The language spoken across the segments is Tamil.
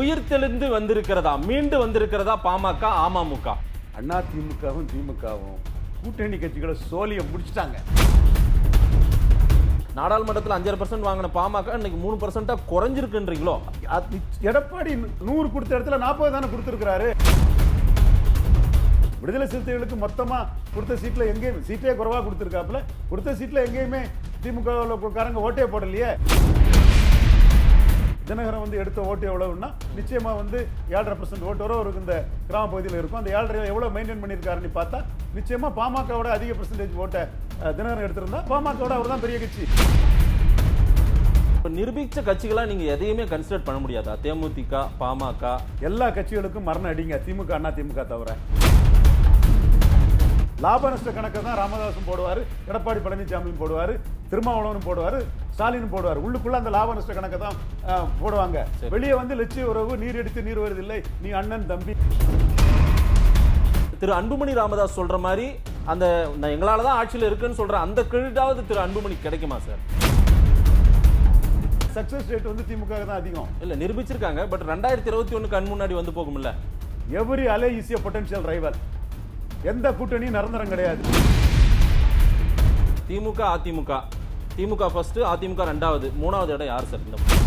உயிர்த்தெழுந்து வந்திருக்கிறதா மீண்டு வந்திருக்கிறதா பாமக அமமுக அண்ணா திமுகவும் திமுகவும் கூட்டணி கட்சிகளை சோழியை முடிச்சிட்டாங்க நாடாளுமன்றத்தில் அஞ்சரை பர்சன்ட் வாங்கின பாமக இன்னைக்கு மூணு பர்சன்டா குறைஞ்சிருக்குன்றீங்களோ எடப்பாடி நூறு கொடுத்த இடத்துல நாற்பது தானே கொடுத்துருக்கிறாரு விடுதலை சிறுத்தைகளுக்கு மொத்தமாக கொடுத்த சீட்டில் எங்கேயும் சீட்டே குறைவா கொடுத்துருக்காப்புல கொடுத்த சீட்டில் எங்கேயுமே திமுக காரங்க ஓட்டே போடலையே தினகரன் வந்து எடுத்த ஓட்டு எவ்வளவுன்னா நிச்சயமாக வந்து ஏழரை பர்சன்ட் ஓட்டு வரும் இந்த கிராம பகுதியில் இருக்கும் அந்த ஏழரை எவ்வளோ மெயின்டைன் பண்ணியிருக்காருன்னு பார்த்தா நிச்சயமாக பாமகவோட அதிக பர்சன்டேஜ் ஓட்டை தினகரன் எடுத்திருந்தா பாமகவோட அவர் தான் பெரிய கட்சி இப்போ நிரூபிச்ச கட்சிகளாக நீங்கள் எதையுமே கன்சிடர் பண்ண முடியாதா தேமுதிக பாமக எல்லா கட்சிகளுக்கும் மரணம் அடிங்க திமுக அண்ணா திமுக தவிர லாப நஷ்ட கணக்கை தான் ராமதாசும் போடுவார் எடப்பாடி பழனிசாமியும் போடுவார் திருமாவளவனும் போடுவார் ஸ்டாலினும் போடுவார் உள்ளுக்குள்ள அந்த லாப நஷ்ட கணக்கை தான் போடுவாங்க வெளியே வந்து லட்சிய உறவு நீர் எடுத்து நீர் வருவதில்லை நீ அண்ணன் தம்பி திரு அன்புமணி ராமதாஸ் சொல்ற மாதிரி அந்த எங்களால தான் ஆட்சியில் இருக்குன்னு சொல்கிற அந்த கிரெடிட்டாவது திரு அன்புமணி கிடைக்குமா சார் சக்சஸ் ரேட் வந்து திமுக தான் அதிகம் இல்லை நிரூபிச்சிருக்காங்க பட் ரெண்டாயிரத்தி இருபத்தி ஒண்ணுக்கு முன்னாடி வந்து போகும்ல every ally is a potential rival எந்த கூட்டணியும் நிரந்தரம் கிடையாது திமுக அதிமுக திமுக ஃபர்ஸ்ட் அதிமுக ரெண்டாவது மூணாவது இடம் யார் சார் இந்த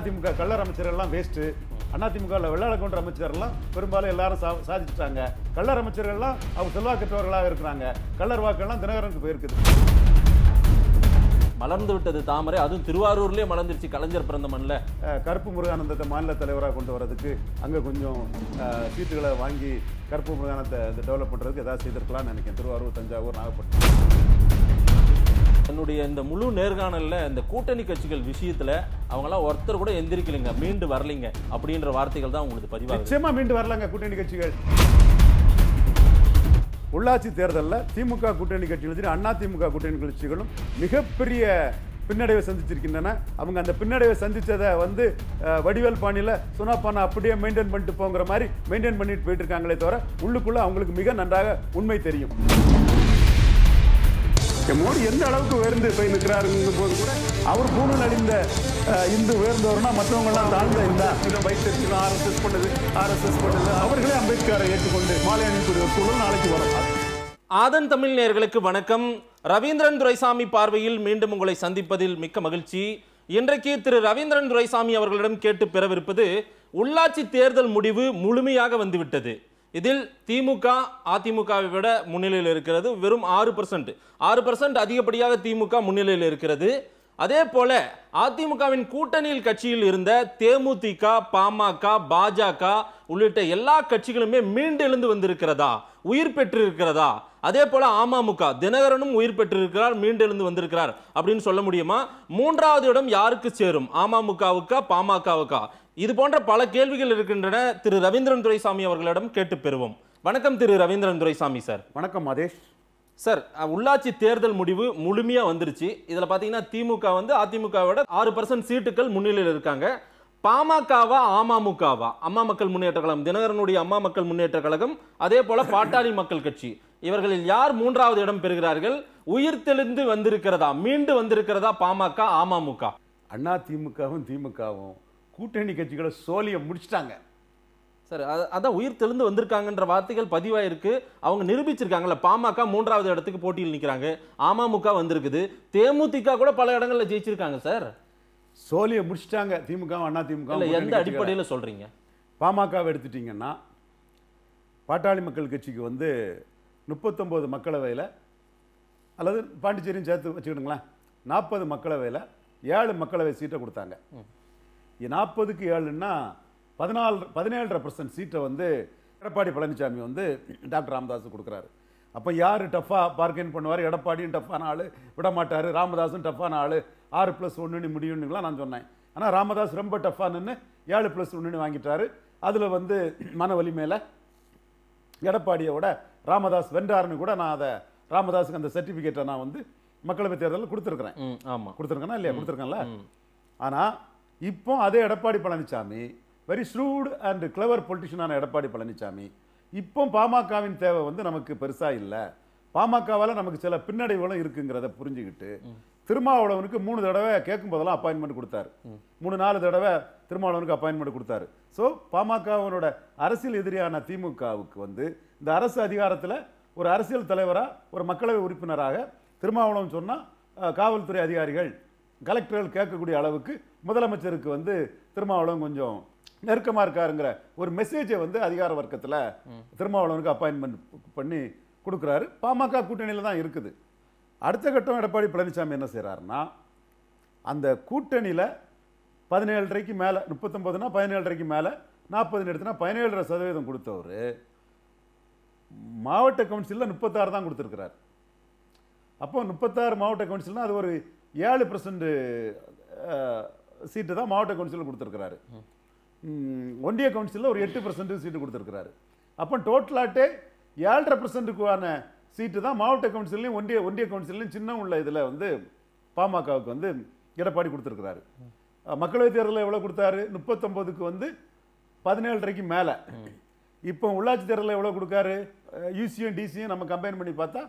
அதிமுக கள்ளர் அமைச்சர் எல்லாம் வேஸ்ட்டு அதிமுகவில் வெள்ளாளக்கொன்ற அமைச்சர்லாம் பெரும்பாலும் எல்லாரும் சா சாதிச்சிட்டாங்க கள்ளர் அமைச்சர்கள்லாம் அவங்க செல்வாக்கற்றவர்களாக இருக்கிறாங்க கள்ளர் வாக்கெல்லாம் தினகரனுக்கு போயிருக்குது மலர்ந்து விட்டது தாமரை அதுவும் திருவாரூர்லேயே மலர்ந்துருச்சு கலைஞர் பிறந்த மண்ணில் கருப்பு முருகானந்தத்தை மாநில தலைவராக கொண்டு வரதுக்கு அங்கே கொஞ்சம் சீட்டுகளை வாங்கி கருப்பு முருகானத்தை டெவலப் பண்ணுறதுக்கு ஏதாவது செய்திருக்கலாம்னு நினைக்கிறேன் திருவாரூர் தஞ்சாவூர் நாகப்பட்டினம் தன்னுடைய இந்த முழு நேர்காணலில் இந்த கூட்டணி கட்சிகள் விஷயத்தில் அவங்களாம் ஒருத்தர் கூட எந்திரிக்கலைங்க மீண்டு வரலைங்க அப்படின்ற வார்த்தைகள் தான் உங்களுக்கு பதிவாக நிச்சயமாக மீண்டு வரலாங்க கூட்டணி கட்சிகள் உள்ளாட்சி தேர்தலில் திமுக கூட்டணி கட்சிகள் அண்ணா திமுக கூட்டணி கட்சிகளும் மிகப்பெரிய பின்னடைவை சந்திச்சிருக்கின்றன அவங்க அந்த பின்னடைவை சந்தித்ததை வந்து வடிவேல் பாணியில் சுனாப்பானை அப்படியே மெயின்டைன் பண்ணிட்டு போங்கிற மாதிரி மெயின்டைன் பண்ணிட்டு போயிட்டு இருக்காங்களே தவிர உள்ளுக்குள்ளே அவங்களுக்கு மிக நன்றாக உண்மை தெரியும் மோடி எந்த அளவுக்கு உயர்ந்து போய் நிற்கிறாரு போது கூட அவர் பூணல் அடிந்த இந்து உயர்ந்தவர்னா எல்லாம் தாழ்ந்த இந்த வைத்திருக்கணும் ஆர் எஸ் எஸ் பண்ணது அவர்களே அம்பேத்கரை ஏற்றுக்கொண்டு மாலை அணிக்கூடிய சூழல் நாளைக்கு வரும் ஆதன் தமிழ் நேர்களுக்கு வணக்கம் ரவீந்திரன் துரைசாமி பார்வையில் மீண்டும் உங்களை சந்திப்பதில் மிக்க மகிழ்ச்சி இன்றைக்கு திரு ரவீந்திரன் துரைசாமி அவர்களிடம் கேட்டு பெறவிருப்பது உள்ளாட்சி தேர்தல் முடிவு முழுமையாக வந்துவிட்டது இதில் திமுக அதிமுகவை விட முன்னிலையில் இருக்கிறது வெறும் ஆறு பர்சன்ட் ஆறு பர்சன்ட் அதிகப்படியாக திமுக முன்னிலையில் இருக்கிறது அதே போல அதிமுகவின் கூட்டணியில் கட்சியில் இருந்த தேமுதிக பாமக பாஜக உள்ளிட்ட எல்லா கட்சிகளுமே மீண்டெழுந்து வந்திருக்கிறதா உயிர் பெற்றிருக்கிறதா அதே போல அமமுக தினகரனும் உயிர் பெற்றிருக்கிறார் மீண்டெழுந்து வந்திருக்கிறார் அப்படின்னு சொல்ல முடியுமா மூன்றாவது இடம் யாருக்கு சேரும் அமமுகவுக்கா பாமகவுக்கா இது போன்ற பல கேள்விகள் இருக்கின்றன திரு ரவீந்திரன் துரைசாமி அவர்களிடம் கேட்டு பெறுவோம் வணக்கம் திரு ரவீந்திரன் துரைசாமி சார் வணக்கம் மதேஷ் சார் உள்ளாட்சி தேர்தல் முடிவு முழுமையாக வந்துருச்சு இதில் பார்த்தீங்கன்னா திமுக வந்து அதிமுகவோட ஆறு பர்சன்ட் சீட்டுகள் முன்னிலையில் இருக்காங்க பாமகவா அமமுகவா அம்மா மக்கள் முன்னேற்ற கழகம் தினகரனுடைய அம்மா மக்கள் முன்னேற்ற கழகம் அதே போல பாட்டாளி மக்கள் கட்சி இவர்களில் யார் மூன்றாவது இடம் பெறுகிறார்கள் உயிர் தெளிந்து வந்திருக்கிறதா மீண்டு வந்திருக்கிறதா பாமக அமமுக அண்ணா திமுகவும் திமுகவும் கூட்டணி கட்சிகளை சோழியை முடிச்சிட்டாங்க சார் அதான் உயிர் தெளிந்து வந்திருக்காங்கன்ற வார்த்தைகள் பதிவாயிருக்கு அவங்க நிரூபிச்சிருக்காங்கல்ல பாமக மூன்றாவது இடத்துக்கு போட்டியில் நிற்கிறாங்க அமமுக வந்திருக்குது தேமுதிக கூட பல இடங்களில் ஜெயிச்சிருக்காங்க சார் சோழியை முடிச்சிட்டாங்க திமுக அண்ணா திமுக எந்த அடிப்படையில் சொல்கிறீங்க பாமகவை எடுத்துட்டிங்கன்னா பாட்டாளி மக்கள் கட்சிக்கு வந்து முப்பத்தொம்போது மக்களவையில் அல்லது பாண்டிச்சேரியும் சேர்த்து வச்சுக்கிடுங்களேன் நாற்பது மக்களவையில் ஏழு மக்களவை சீட்டை கொடுத்தாங்க நாற்பதுக்கு ஏழுன்னா பதினாலு பதினேழரை பர்சன்ட் சீட்டை வந்து எடப்பாடி பழனிசாமி வந்து டாக்டர் ராமதாஸ் கொடுக்குறாரு அப்போ யார் டஃப்பாக பார்கெயின் பண்ணுவார் எடப்பாடியும் டஃப்பான ஆள் விடமாட்டார் ராமதாஸும் டஃப்பான ஆள் ஆறு ப்ளஸ் ஒன்றுன்னு முடியும்னுலாம் நான் சொன்னேன் ஆனால் ராமதாஸ் ரொம்ப டஃப்பானுன்னு ஏழு ப்ளஸ் ஒன்றுன்னு வாங்கிட்டார் அதில் வந்து மன வலிமையில் விட ராமதாஸ் வென்றார்னு கூட நான் அதை ராமதாஸுக்கு அந்த சர்டிஃபிகேட்டை நான் வந்து மக்களவைத் தேர்தலில் கொடுத்துருக்குறேன் ஆமாம் கொடுத்துருக்கேன்னா இல்லையா கொடுத்துருக்கேன்ல ஆனால் இப்போ அதே Edappadi Palaniswami very shrewd and clever பொலிட்டிஷியனான எடப்பாடி பழனிசாமி இப்போ பாமகவின் தேவை வந்து நமக்கு பெருசாக இல்லை பாமகவால் நமக்கு சில பின்னடைவுகளும் இருக்குங்கிறத புரிஞ்சுக்கிட்டு திருமாவளவனுக்கு மூணு தடவை கேட்கும் போதெல்லாம் அப்பாயின்மெண்ட் கொடுத்தாரு மூணு நாலு தடவை திருமாவளவனுக்கு அப்பாயின்மெண்ட் கொடுத்தாரு ஸோ பாமகவனோட அரசியல் எதிரியான திமுகவுக்கு வந்து இந்த அரசு அதிகாரத்தில் ஒரு அரசியல் தலைவராக ஒரு மக்களவை உறுப்பினராக திருமாவளவன் சொன்னால் காவல்துறை அதிகாரிகள் கலெக்டர்கள் கேட்கக்கூடிய அளவுக்கு முதலமைச்சருக்கு வந்து திருமாவளவன் கொஞ்சம் நெருக்கமாக இருக்காருங்கிற ஒரு மெசேஜை வந்து அதிகார வர்க்கத்தில் திருமாவளவனுக்கு அப்பாயின்மெண்ட் பண்ணி கொடுக்குறாரு பாமக கூட்டணியில் தான் இருக்குது அடுத்த கட்டம் எடப்பாடி பழனிசாமி என்ன செய்கிறாருன்னா அந்த கூட்டணியில் பதினேழரைக்கு மேலே முப்பத்தொம்போதுனா பதினேழரைக்கு மேலே நாற்பதுன்னு எடுத்துனா பதினேழரை சதவீதம் கொடுத்தவர் மாவட்ட கவுன்சிலில் முப்பத்தாறு தான் கொடுத்துருக்கிறார் அப்போ முப்பத்தாறு மாவட்ட கவுன்சில்னால் அது ஒரு ஏழு பர்சன்ட் சீட்டு தான் மாவட்ட கவுன்சிலில் கொடுத்துருக்கிறாரு ஒன்றிய கவுன்சிலில் ஒரு எட்டு பர்சன்ட் சீட்டு கொடுத்துருக்கிறாரு அப்போ டோட்டலாட்டே ஏழரை பர்சன்ட்டுக்கான சீட்டு தான் மாவட்ட கவுன்சிலையும் ஒன்றிய ஒன்றிய கவுன்சிலையும் சின்ன உள்ள இதில் வந்து பாமகவுக்கு வந்து எடப்பாடி கொடுத்துருக்கிறாரு மக்களவைத் தேர்தலில் எவ்வளோ கொடுத்தாரு முப்பத்தொம்போதுக்கு வந்து பதினேழரைக்கு மேலே இப்போ உள்ளாட்சி தேர்தலில் எவ்வளோ கொடுக்காரு யூசியும் டிசியும் நம்ம கம்பைன் பண்ணி பார்த்தா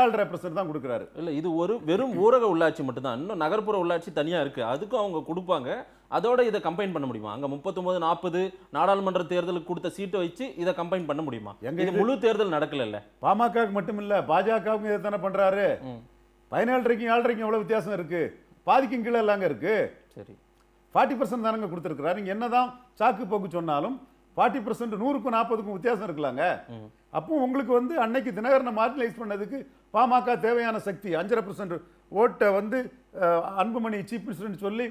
ஏழரை பர்சன்ட் தான் கொடுக்குறாரு இல்லை இது ஒரு வெறும் ஊரக உள்ளாட்சி மட்டும்தான் இன்னும் நகர்ப்புற உள்ளாட்சி தனியாக இருக்குது அதுக்கும் அவங்க கொடுப்பாங்க அதோட இதை கம்பைன் பண்ண முடியுமா அங்கே முப்பத்தொம்பது நாற்பது நாடாளுமன்ற தேர்தலுக்கு கொடுத்த சீட்டை வச்சு இதை கம்பைன் பண்ண முடியுமா எங்கள் இது முழு தேர்தல் நடக்கல பாமக மட்டும் இல்லை பாஜகவுக்கு இதை தானே பண்ணுறாரு பதினேழரைக்கும் ஏழரைக்கும் எவ்வளோ வித்தியாசம் இருக்குது பாதிக்கும் கீழே இல்லாங்க இருக்குது சரி ஃபார்ட்டி பர்சன்ட் தானங்க கொடுத்துருக்குறாரு நீங்கள் என்ன தான் சாக்கு போக்கு சொன்னாலும் ஃபார்ட்டி பர்சன்ட் நூறுக்கும் நாற்பதுக்கும் வித்தியாசம் இருக்கலாங்க அப்போ உங்களுக்கு வந்து அன்னைக்கு தினகரனை மார்ஜினலைஸ் பண்ணதுக்கு பாமக தேவையான சக்தி அஞ்சரை பர்சன்ட் ஓட்டை வந்து அன்புமணி சீஃப் மினிஸ்டர்னு சொல்லி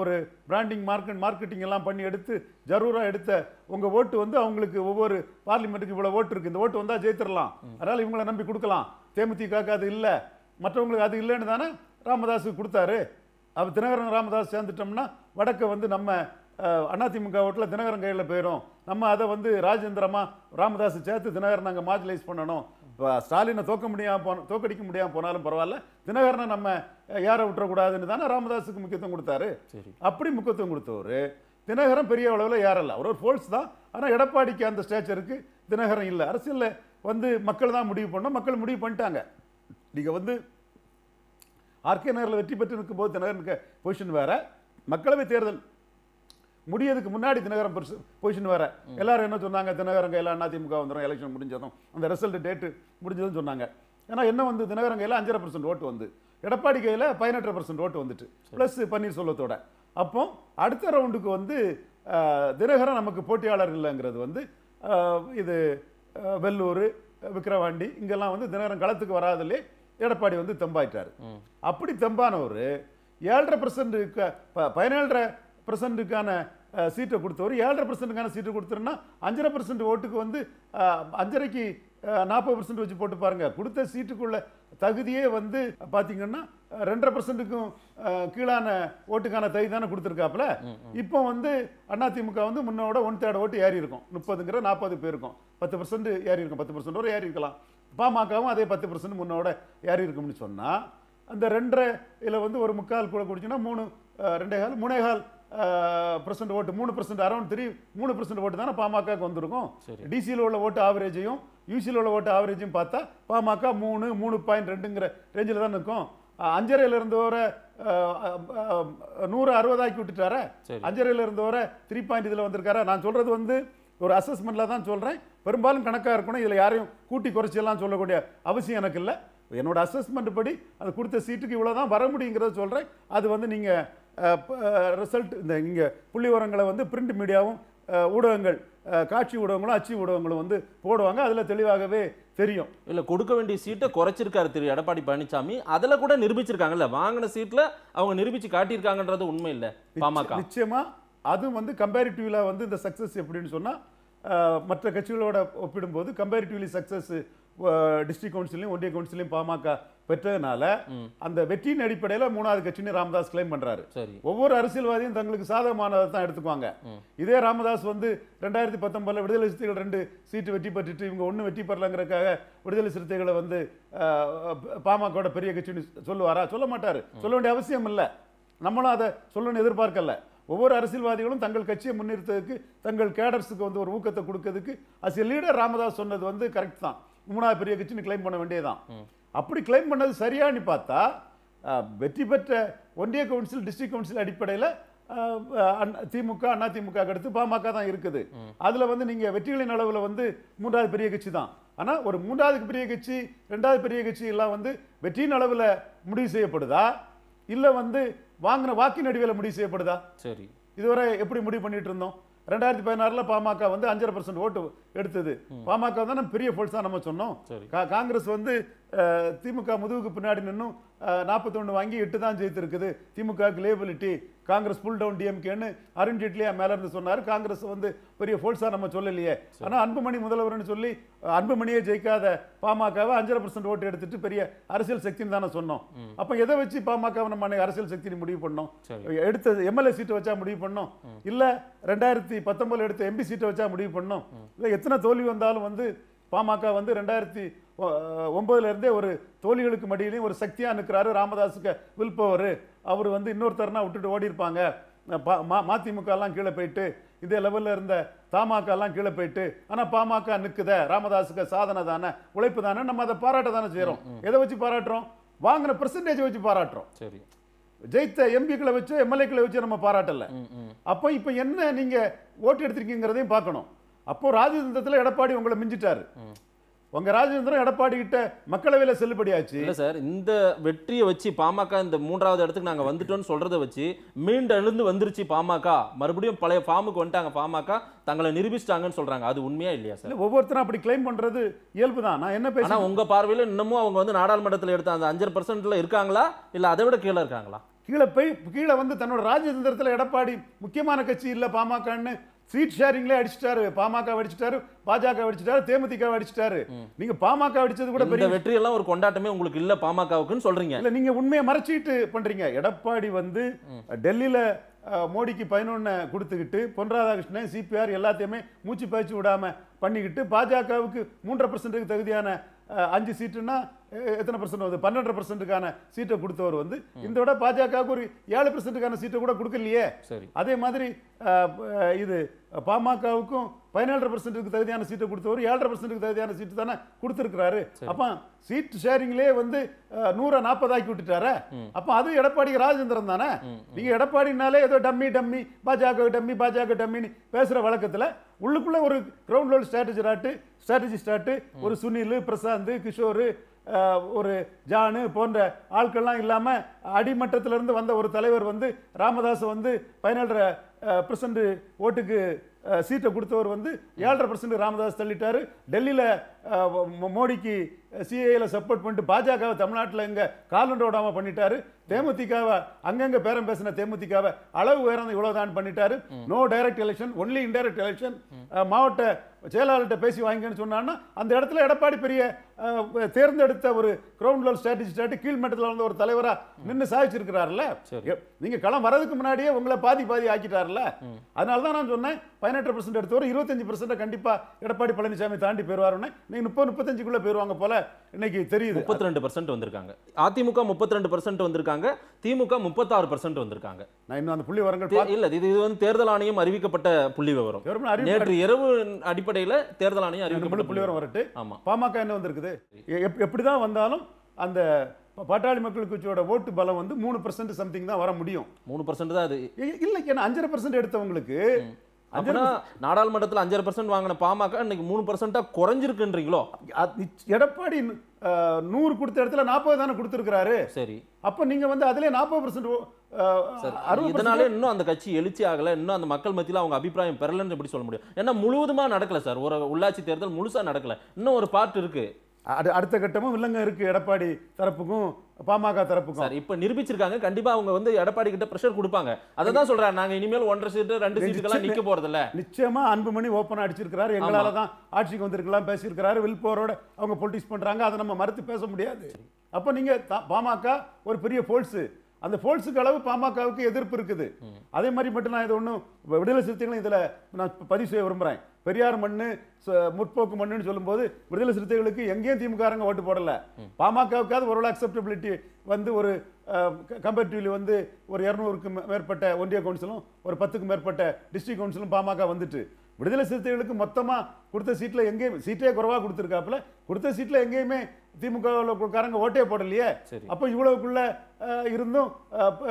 ஒரு பிராண்டிங் மார்க்கெட் மார்க்கெட்டிங் எல்லாம் பண்ணி எடுத்து ஜரூராக எடுத்த உங்கள் ஓட்டு வந்து அவங்களுக்கு ஒவ்வொரு பார்லிமெண்ட்டுக்கு இவ்வளோ ஓட்டு இருக்குது இந்த ஓட்டு வந்தால் ஜெயித்திடலாம் அதனால் இவங்களை நம்பி கொடுக்கலாம் தேமுதிகவுக்கு அது இல்லை மற்றவங்களுக்கு அது இல்லைன்னு தானே ராமதாஸுக்கு கொடுத்தாரு அப்போ தினகரன் ராமதாஸ் சேர்ந்துட்டோம்னா வடக்கை வந்து நம்ம அதிமுக ஓட்டில் தினகரன் கையில் போயிடும் நம்ம அதை வந்து ராஜேந்திரமா ராமதாஸ் சேர்த்து தினகரன் நாங்கள் மார்ஜிலைஸ் பண்ணணும் இப்போ ஸ்டாலினை தோக்க முடியாமல் போன தோக்கடிக்க முடியாமல் போனாலும் பரவாயில்ல தினகரனை நம்ம யாரை விட்டுறக்கூடாதுன்னு தானே ராமதாஸுக்கு முக்கியத்துவம் கொடுத்தாரு அப்படி முக்கியத்துவம் கொடுத்தவர் தினகரன் பெரிய அளவில் யாரில்ல அவர் ஒரு ஃபோல்ஸ் தான் ஆனால் எடப்பாடிக்கு அந்த ஸ்டேச்சருக்கு தினகரன் இல்லை அரசியலில் வந்து மக்கள் தான் முடிவு பண்ணோம் மக்கள் முடிவு பண்ணிட்டாங்க நீங்கள் வந்து ஆர்கே நகரில் வெற்றி பெற்று நிற்கும் போது தினகரனுக்கு பொசிஷன் வேறு மக்களவை தேர்தல் முடியதுக்கு முன்னாடி தினகரன் பொசிஷன் வேற எல்லாரும் என்ன சொன்னாங்க தினகரன் கையில் அதிமுக வந்துடும் எலெக்ஷன் முடிஞ்சதும் அந்த ரிசல்ட் டேட்டு முடிஞ்சதும் சொன்னாங்க ஏன்னா என்ன வந்து தினகரங்க எல்லாம் அஞ்சரை பர்சன்ட் ஓட்டு வந்து எடப்பாடி கையில் பதினெட்டரை பர்சன்ட் ஓட்டு வந்துட்டு ப்ளஸ் பன்னீர்செல்வத்தோட அப்போ அடுத்த ரவுண்டுக்கு வந்து தினகரன் நமக்கு போட்டியாளர் இல்லைங்கிறது வந்து இது வெள்ளூர் விக்கிரவாண்டி இங்கெல்லாம் வந்து தினகரன் களத்துக்கு வராதுலே எடப்பாடி வந்து தெம்பாயிட்டார் அப்படி தெம்பானவர் ஏழரை பர்சன்ட் பதினேழரை பர்சன்ட்டுக்கான சீட்டை கொடுத்தவர் ஏழரை பர்சன்ட்டுக்கான சீட்டை கொடுத்துருன்னா அஞ்சரை பர்சன்ட் ஓட்டுக்கு வந்து அஞ்சரைக்கு நாற்பது பர்சன்ட் வச்சு போட்டு பாருங்கள் கொடுத்த சீட்டுக்குள்ள தகுதியே வந்து பார்த்தீங்கன்னா ரெண்டரை பர்சன்ட்டுக்கும் கீழான ஓட்டுக்கான தகுதி தானே கொடுத்துருக்காப்புல இப்போ வந்து அதிமுக வந்து முன்னோட ஒன் தேர்ட் ஓட்டு ஏறி இருக்கும் முப்பதுங்கிற நாற்பது பேருக்கும் பத்து பர்சன்ட் ஏறி இருக்கும் பத்து பர்சன்ட் வரை ஏறி இருக்கலாம் பாமகவும் அதே பத்து பர்சன்ட் முன்னோட ஏறி இருக்கும்னு சொன்னால் அந்த ரெண்டரை இதில் வந்து ஒரு முக்கால் கூட குடிச்சுன்னா மூணு ரெண்டே கால் மூணே கால் பர்சன்ட் ஓட்டு மூணு பர்சன்ட் அரௌண்ட் த்ரீ மூணு பர்சன்ட் ஓட்டு தானே பாமகவுக்கு வந்திருக்கும் டிசியில் உள்ள ஓட்டு ஆவரேஜையும் யூசியில் உள்ள ஓட்டு ஆவரேஜையும் பார்த்தா பாமக மூணு மூணு பாயிண்ட் ரெண்டுங்கிற ரேஞ்சில் தான் இருக்கும் அஞ்சரையில் இருந்தவர நூறு அறுபதாக்கி விட்டுட்டாரா அஞ்சரையில் இருந்தவர த்ரீ பாயிண்ட் இதில் வந்திருக்காரு நான் சொல்கிறது வந்து ஒரு அசஸ்மெண்ட்டில் தான் சொல்கிறேன் பெரும்பாலும் கணக்காக இருக்கணும் இதில் யாரையும் கூட்டி குறைச்சியெல்லாம் சொல்லக்கூடிய அவசியம் எனக்கு இல்லை என்னோட அசஸ்மெண்ட் படி அது கொடுத்த சீட்டுக்கு இவ்வளோ தான் வர முடியுங்கிறத சொல்கிறேன் அது வந்து நீங்கள் ரிசல்ட் இந்த இங்கே புள்ளி உரங்களை வந்து பிரிண்ட் மீடியாவும் ஊடகங்கள் காட்சி ஊடகங்களும் அச்சு ஊடகங்களும் வந்து போடுவாங்க அதில் தெளிவாகவே தெரியும் இல்லை கொடுக்க வேண்டிய சீட்டை குறைச்சிருக்காரு திரு எடப்பாடி பழனிசாமி அதில் கூட நிரூபிச்சிருக்காங்கல்ல வாங்கின சீட்டில் அவங்க நிரூபித்து காட்டியிருக்காங்கன்றது உண்மை இல்லை பாமக நிச்சயமாக அதுவும் வந்து கம்பேரிட்டிவ்லாக வந்து இந்த சக்ஸஸ் எப்படின்னு சொன்னால் மற்ற கட்சிகளோட ஒப்பிடும்போது கம்பேரிட்டிவ்லி சக்ஸஸ் டிஸ்ட்ரிக்ட் கவுன்சிலையும் ஒன்றிய கவுன்சிலையும் பாமக பெற்றதுனால அந்த வெற்றியின் அடிப்படையில் மூணாவது கட்சின்னு ராமதாஸ் கிளைம் பண்றாரு ஒவ்வொரு அரசியல்வாதியும் தங்களுக்கு சாதகமானதை தான் எடுத்துக்குவாங்க இதே ராமதாஸ் வந்து ரெண்டாயிரத்தி பத்தொன்பதுல விடுதலை சிறுத்தைகள் ரெண்டு சீட்டு வெற்றி பெற்றுட்டு இவங்க ஒண்ணு வெற்றி பெறலங்கிறக்காக விடுதலை சிறுத்தைகளை வந்து பாமகோட பெரிய கட்சின்னு சொல்லுவாரா சொல்ல மாட்டாரு சொல்ல வேண்டிய அவசியம் இல்லை நம்மளும் அதை சொல்லணும்னு எதிர்பார்க்கல ஒவ்வொரு அரசியல்வாதிகளும் தங்கள் கட்சியை முன்னிறுத்ததுக்கு தங்கள் கேடர்ஸுக்கு வந்து ஒரு ஊக்கத்தை கொடுக்கறதுக்கு அசிய லீடர் ராமதாஸ் சொன்னது வந்து கரெக்ட் தான் மூணாவது பெரிய கட்சின்னு கிளைம் பண்ண வேண்டியதான் அப்படி கிளைம் பண்ணது சரியானு பார்த்தா வெற்றி பெற்ற ஒன்றிய கவுன்சில் டிஸ்ட்ரிக் கவுன்சில் அடிப்படையில் திமுக அண்ணா திமுக அடுத்து பாமக தான் இருக்குது அதில் வந்து நீங்கள் வெற்றிகளின் அளவில் வந்து மூன்றாவது பெரிய கட்சி தான் ஆனால் ஒரு மூன்றாவது பெரிய கட்சி ரெண்டாவது பெரிய கட்சி எல்லாம் வந்து வெற்றியின் அளவில் முடிவு செய்யப்படுதா இல்லை வந்து வாங்கின வாக்கின் அடிவில் முடிவு செய்யப்படுதா சரி இதுவரை எப்படி முடிவு பண்ணிட்டு இருந்தோம் ரெண்டாயிரத்தி பதினாறில் பாமக வந்து அஞ்சரை பர்சன்ட் ஓட்டு எடுத்தது பாமக தான் பெரிய ஃபோர்ஸ் நம்ம சொன்னோம் காங்கிரஸ் வந்து திமுக முதுகுக்கு பின்னாடி நின்னும் நாற்பத்தொன்று வாங்கி எட்டு தான் ஜெயித்திருக்குது DMK liability Congress pull down டிஎம்கேன்னு அருண்ஜேட்லி மேல இருந்து சொன்னார் காங்கிரஸ் வந்து பெரிய ஃபோர்ஸா நம்ம சொல்லலையே ஆனா அன்புமணி முதல்வர்னு சொல்லி அன்புமணியே ஜெயிக்காத பாமகவை அஞ்சரை பர்சன்ட் ஓட்டு எடுத்துட்டு பெரிய அரசியல் சக்தின்னு தானே சொன்னோம் அப்ப எதை வச்சு பாமக நம்ம அரசியல் சக்தின்னு முடிவு பண்ணோம் எடுத்த எம்எல்ஏ சீட்டை வச்சா முடிவு பண்ணோம் இல்ல ரெண்டாயிரத்தி பத்தொன்பதுல எடுத்த எம்பி சீட்டை வச்சா முடிவு பண்ணோம் இல்ல எத்தனை தோல்வி வந்தாலும் வந்து பாமக வந்து ரெண்டாயிரத்தி ஒன்பதுல இருந்தே ஒரு தோழிகளுக்கு மடியிலையும் ஒரு சக்தியா நிற்கிறாரு ராமதாஸுக்கு பவர் அவர் வந்து இன்னொருத்தர்னா விட்டுட்டு ஓடி இருப்பாங்க மதிமுகலாம் கீழே போயிட்டு இதே லெவலில் இருந்த தமாகலாம் கீழே போயிட்டு ஆனால் பாமக நிற்குத ராமதாஸுக்கு சாதனை தானே உழைப்பு தானே நம்ம அதை பாராட்ட தானே செய்கிறோம் எதை வச்சு பாராட்டுறோம் வாங்கின பெர்சன்டேஜ் வச்சு பாராட்டுறோம் சரி ஜெயித்த எம்பிக்களை வச்சு எம்எல்ஏக்களை வச்சு நம்ம பாராட்டல அப்போ இப்போ என்ன நீங்கள் ஓட்டு எடுத்திருக்கீங்கிறதையும் பார்க்கணும் அப்போ ராஜதந்திரத்தில் எடப்பாடி உங்களை மிஞ்சிட்டாரு உங்க ராஜேந்திரன் எடப்பாடி கிட்ட மக்களவையில் செல்லுபடியாச்சு இல்ல சார் இந்த வெற்றியை வச்சு பாமக இந்த மூன்றாவது இடத்துக்கு நாங்கள் வந்துட்டோம்னு சொல்றதை வச்சு மீண்டு எழுந்து வந்துருச்சு பாமக மறுபடியும் பழைய ஃபார்முக்கு வந்துட்டாங்க பாமக தங்களை நிரூபிச்சிட்டாங்கன்னு சொல்றாங்க அது உண்மையா இல்லையா சார் ஒவ்வொருத்தரும் அப்படி கிளைம் பண்றது இயல்பு தான் நான் என்ன பேசுறேன் உங்க பார்வையில் இன்னமும் அவங்க வந்து நாடாளுமன்றத்தில் எடுத்த அந்த அஞ்சு பர்சன்ட்ல இருக்காங்களா இல்லை அதை விட கீழே இருக்காங்களா கீழே போய் கீழே வந்து தன்னோட ராஜதந்திரத்தில் எடப்பாடி முக்கியமான கட்சி இல்லை பாமகன்னு சீட் ஷேரிங்லேயே அடிச்சிட்டாரு பாமக அடிச்சிட்டாரு பாஜக அடிச்சிட்டாரு தேமுதிக அடிச்சிட்டாரு நீங்க பாமக அடிச்சது கூட பெரிய வெற்றி எல்லாம் ஒரு கொண்டாட்டமே உங்களுக்கு இல்ல பாமகவுக்குன்னு சொல்றீங்க இல்ல நீங்க உண்மையை மறைச்சிட்டு பண்றீங்க எடப்பாடி வந்து டெல்லியில மோடிக்கு பதினொன்னு கொடுத்துக்கிட்டு பொன் ராதாகிருஷ்ணன் சிபிஆர் எல்லாத்தையுமே மூச்சு பயிற்சி விடாம பண்ணிக்கிட்டு பாஜகவுக்கு மூன்றரை பர்சன்ட்டுக்கு தகுதியான அஞ்சு சீட்டுன்னா எத்தனை பர்சன்ட் வருது பன்னெண்டு பர்சன்ட்டுக்கான சீட்டை கொடுத்தவர் வந்து இந்த விட பாஜகவுக்கு ஒரு ஏழு பர்சன்ட்டுக்கான சீட்டை கூட கொடுக்கலையே அதே மாதிரி இது பாமகவுக்கும் பதினேழு பர்சன்ட்டுக்கு தகுதியான சீட்டை கொடுத்தவர் ஏழரை பர்சன்ட்டுக்கு தகுதியான சீட்டு தானே கொடுத்துருக்கிறாரு அப்போ சீட் ஷேரிங்லயே வந்து நூற நாற்பதாக்கி விட்டுட்டாரு அப்போ அது எடப்பாடி ராஜேந்திரன் தானே நீங்கள் எடப்பாடினாலே ஏதோ டம்மி டம்மி பாஜக டம்மி பாஜக டம்மின்னு பேசுகிற வழக்கத்தில் உள்ளுக்குள்ளே ஒரு கிரவுண்ட் லெவல் ஸ்ட்ராட்டஜி ராட்டு ஸ்ட்ராட்டஜி ஸ்டார்ட்டு ஒரு சுனில் பிரசாந்த் கிஷோர் ஒரு ஜானு போன்ற ஆட்கள்லாம் இல்லாமல் அடிமட்டத்திலிருந்து வந்த ஒரு தலைவர் வந்து ராமதாஸ் வந்து பதினேழரை பர்சன்ட் ஓட்டுக்கு சீட்டை கொடுத்தவர் வந்து ஏழரை பர்சன்ட் ராமதாஸ் தள்ளிட்டார் டெல்லியில் மோடிக்கு சிஏயில் சப்போர்ட் பண்ணிட்டு பாஜகவை தமிழ்நாட்டில் இங்கே காலண்டோடாமல் பண்ணிட்டாரு தேமுதிகவை அங்கங்க பேரம் பேசின தேமுதிகவை அளவு உயர்ந்து இவ்வளவுதான் பண்ணிட்டாரு no direct election only indirect election மாவட்ட செயலாளர்கிட்ட பேசி வாங்கன்னு சொன்னான்னா அந்த இடத்துல எடப்பாடி பெரிய தேர்ந்தெடுத்த ஒரு கிரவுண்ட் லெவல் ஸ்ட்ராட்டஜிஸ்டாட்டு கீழ் மட்டத்தில் வந்த ஒரு தலைவராக நின்று சாதிச்சிருக்கிறாருல்ல நீங்க களம் வரதுக்கு முன்னாடியே உங்களை பாதி பாதி ஆக்கிட்டாருல்ல அதனால தான் நான் சொன்னேன் பதினெட்டு பர்சன்ட் எடுத்தவரும் இருபத்தஞ்சு பர்சன்ட் கண்டிப்பா எடப்பாடி பழனிசாமி தாண்டி போயிருவாருன்னு நீங்க முப்பது முப்பத்தஞ்சுக்குள்ளே போயிருவாங்க போல இன்னைக்கு தெரியுது முப்பத்தி ரெண்டு பர்சன்ட் வந்திருக்காங்க அதிமுக முப்பத்தி ரெண்டு பர்சன்ட் வந்திருக்காங்க வந்திருக்காங்க திமுக முப்பத்தாறு பர்சன்ட் வந்திருக்காங்க நான் இன்னும் அந்த புள்ளி இல்ல இது இது வந்து தேர்தல் ஆணையம் அறிவிக்கப்பட்ட புள்ளி விவரம் நேற்று இரவு அடிப்படையில் தேர்தல் ஆணையம் அறிவிக்கப்பட்ட புள்ளி விவரம் வரட்டு ஆமா பாமக என்ன வந்திருக்குது எப்படிதான் வந்தாலும் அந்த பாட்டாளி மக்கள் கட்சியோட ஓட்டு பலம் வந்து மூணு பர்சன்ட் சம்திங் தான் வர முடியும் மூணு பர்சன்ட் தான் அது இல்லை ஏன்னா அஞ்சரை பர்சன்ட் எடுத்தவங்களுக்கு அப்படின்னா நாடாளுமன்றத்தில் அஞ்சரை பர்சன்ட் வாங்கின பாமக இன்னைக்கு மூணு பர்சன்ட்டாக குறைஞ்சிருக்குன்றீங்களோ எடப்பாடி நூறு கொடுத்த இடத்துல நாற்பது தானே கொடுத்துருக்கிறாரு சரி அப்போ நீங்கள் வந்து அதிலே நாற்பது பர்சன்ட் இதனால இன்னும் அந்த கட்சி எழுச்சி ஆகலை இன்னும் அந்த மக்கள் மத்தியில் அவங்க அபிப்பிராயம் பெறலன்னு எப்படி சொல்ல முடியும் ஏன்னா முழுவதுமாக நடக்கலை சார் ஒரு உள்ளாட்சி தேர்தல் முழுசாக நடக்கலை இன்னும் ஒரு பார்ட் இருக்குது அடுத்த கட்டமும் இல்லைங்க இருக்குது எடப்பாடி தரப்புக்கும் பாமக தரப்பு சார் இப்போ நிரூபிச்சிருக்காங்க கண்டிப்பா அவங்க வந்து எடப்பாடி கிட்ட பிரஷர் கொடுப்பாங்க அதை தான் சொல்றாரு நாங்க இனிமேல் ஒன்றரை சீட்டு ரெண்டு சீட்டுக்கெல்லாம் நிக்க போறது இல்ல நிச்சயமா அன்புமணி ஓப்பனா அடிச்சிருக்காரு எங்களால தான் ஆட்சிக்கு வந்திருக்கலாம் பேசியிருக்கிறாரு வில்போரோட அவங்க பொலிட்டிக்ஸ் பண்றாங்க அதை நம்ம மறுத்து பேச முடியாது அப்போ நீங்க பாமக ஒரு பெரிய ஃபோர்ஸு அந்த ஃபோர்ஸுக்கு அளவு பாமகவுக்கு எதிர்ப்பு இருக்குது அதே மாதிரி மட்டும் நான் இது ஒன்றும் விடுதலை சிறுத்தைகளும் இதில் நான் பதிவு செய்ய விரும்புகிறேன் பெரியார் மண்ணு முற்போக்கு மண்ணுன்னு சொல்லும்போது விடுதலை சிறுத்தைகளுக்கு எங்கேயும் திமுகாரங்க ஓட்டு போடல பாமகவுக்காவது ஒரு அக்செப்டபிலிட்டி வந்து ஒரு கம்பேரிட்டிவ்லி வந்து ஒரு இரநூறுக்கு மேற்பட்ட ஒன்றிய கவுன்சிலும் ஒரு பத்துக்கும் மேற்பட்ட டிஸ்ட்ரிக்ட் கவுன்சிலும் பாமக வந்துட்டு விடுதலை சிறுத்தைகளுக்கு மொத்தமாக கொடுத்த சீட்டில் எங்கேயும் சீட்டே குறைவாக கொடுத்துருக்காப்புல கொடுத்த சீட்டில் எங்கேயுமே திமுக காரங்க ஓட்டே போடலையே அப்போ இவ்வளவுக்குள்ள இருந்தும்